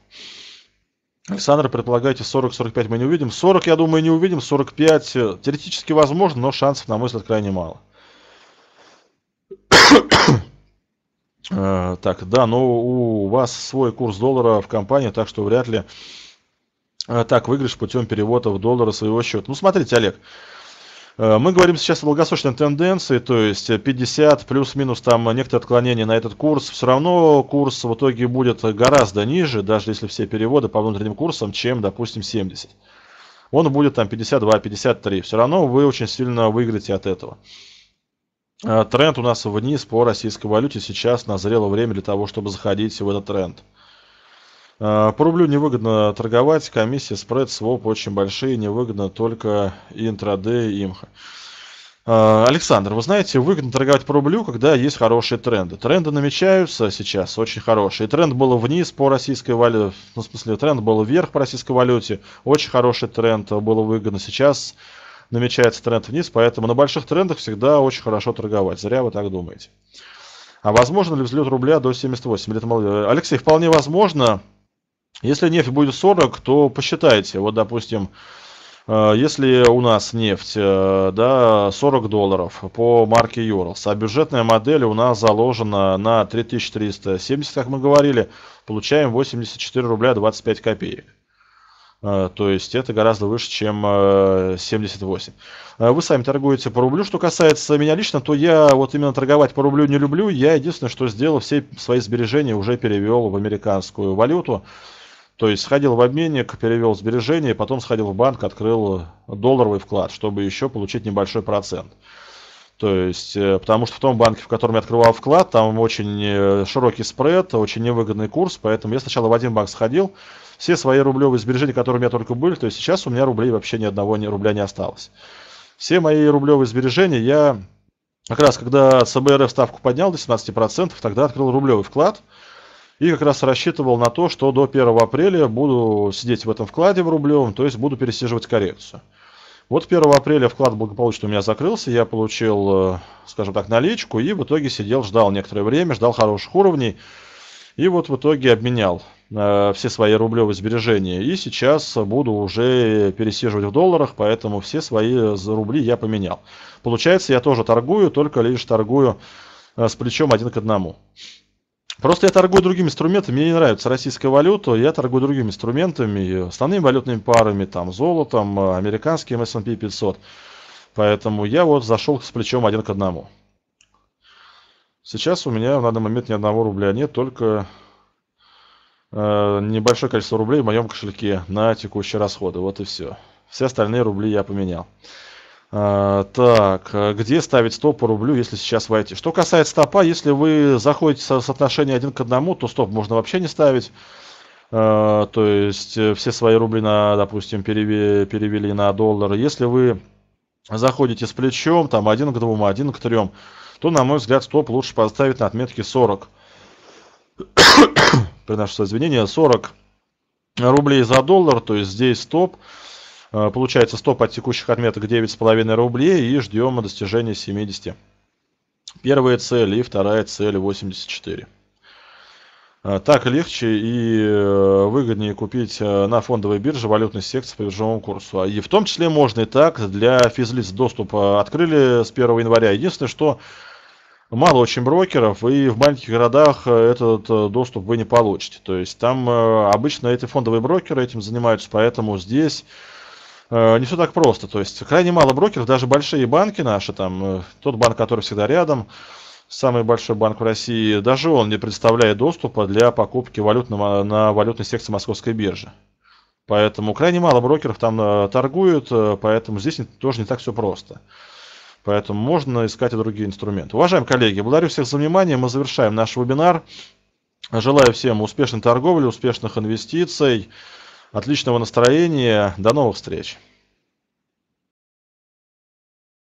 Александр, предполагаете, 40-45 мы не увидим. 40, я думаю, не увидим. 45 э, теоретически возможно, но шансов, на мой взгляд, крайне мало. [COUGHS] Э, так, да, но у вас свой курс доллара в компании, так что вряд ли э, так выигрыш путем перевода в доллары своего счета. Ну, смотрите, Олег, Э, мы говорим сейчас о долгосрочной тенденции, то есть 50 плюс-минус там некоторые отклонения на этот курс. Все равно курс в итоге будет гораздо ниже, даже если все переводы по внутренним курсам, чем, допустим, 70. Он будет там 52-53. Все равно вы очень сильно выиграете от этого. Э, тренд у нас вниз по российской валюте сейчас назрело время для того, чтобы заходить в этот тренд. Э, по рублю невыгодно торговать, Комиссия, спред, своп очень большие, невыгодно только интрадей и имха. Э, Александр, вы знаете, выгодно торговать по рублю, когда есть хорошие тренды. Тренды намечаются сейчас очень хорошие. Тренд был вниз по российской валюте, ну, в смысле, тренд был вверх по российской валюте. Очень хороший тренд, было выгодно. Сейчас намечается тренд вниз, поэтому на больших трендах всегда очень хорошо торговать. Зря вы так думаете. А возможно ли взлет рубля до 78? Алексей, вполне возможно. Если нефть будет 40, то посчитайте, вот допустим, э, если у нас нефть, э, да, 40 долларов по марке Юрлс, а бюджетная модель у нас заложена на 3370, как мы говорили, получаем 84 рубля 25 копеек. Э, то есть это гораздо выше, чем 78. Вы сами торгуете по рублю. Что касается меня лично, то я вот именно торговать по рублю не люблю. Я единственное, что сделал, все свои сбережения уже перевел в американскую валюту. То есть сходил в обменник, перевел сбережения, потом сходил в банк, открыл долларовый вклад, чтобы еще получить небольшой процент. То есть, э, потому что в том банке, в котором я открывал вклад, там очень э, широкий спред, очень невыгодный курс, поэтому я сначала в один банк сходил, все свои рублевые сбережения, которые у меня только были, то есть сейчас у меня рублей вообще ни одного ни рубля не осталось. Все мои рублевые сбережения я как раз когда ЦБРФ ставку поднял до 17%, тогда открыл рублевый вклад – и как раз рассчитывал на то, что до 1 апреля буду сидеть в этом вкладе в рублевом, то есть буду пересиживать коррекцию. Вот 1 апреля вклад благополучно у меня закрылся, я получил, э, скажем так, наличку и в итоге сидел, ждал некоторое время, ждал хороших уровней. И вот в итоге обменял э, все свои рублевые сбережения. И сейчас буду уже пересиживать в долларах, поэтому все свои за рубли я поменял. Получается, я тоже торгую, только лишь торгую э, с плечом один к одному. Просто я торгую другими инструментами, мне не нравится российская валюта, я торгую другими инструментами, основными валютными парами, там, золотом, э, американским S&P 500. Поэтому я вот зашел с плечом один к одному. Сейчас у меня на данный момент ни одного рубля нет, только э, небольшое количество рублей в моем кошельке на текущие расходы. Вот и все. Все остальные рубли я поменял. А, так, а где ставить стоп по рублю, если сейчас войти? Что касается стопа, если вы заходите со соотношение один к одному, то стоп можно вообще не ставить. А, то есть э, все свои рубли, на, допустим, перевели, перевели на доллары. Если вы заходите с плечом, там один к двум, один к трем, то, на мой взгляд, стоп лучше поставить на отметке 40. [COUGHS] Приношу извинения, 40 рублей за доллар, то есть здесь стоп. Э, получается стоп от текущих отметок 9,5 рублей и ждем достижения 70. Первая цель и вторая цель 84. Э, так легче и э, выгоднее купить на фондовой бирже валютные секции по биржевому курсу. И в том числе можно и так. Для физлиц доступ открыли с 1 января. Единственное, что мало очень брокеров, и в маленьких городах этот доступ вы не получите. То есть там обычно эти фондовые брокеры этим занимаются, поэтому здесь Э, не все так просто. То есть крайне мало брокеров, даже большие банки наши, там э, тот банк, который всегда рядом, самый большой банк в России, даже он не предоставляет доступа для покупки валют на, на валютной секции Московской биржи. Поэтому крайне мало брокеров там э, торгуют, поэтому здесь тоже не так все просто. Поэтому можно искать и другие инструменты. Уважаемые коллеги, благодарю всех за внимание. Мы завершаем наш вебинар. Желаю всем успешной торговли, успешных инвестиций отличного настроения до новых встреч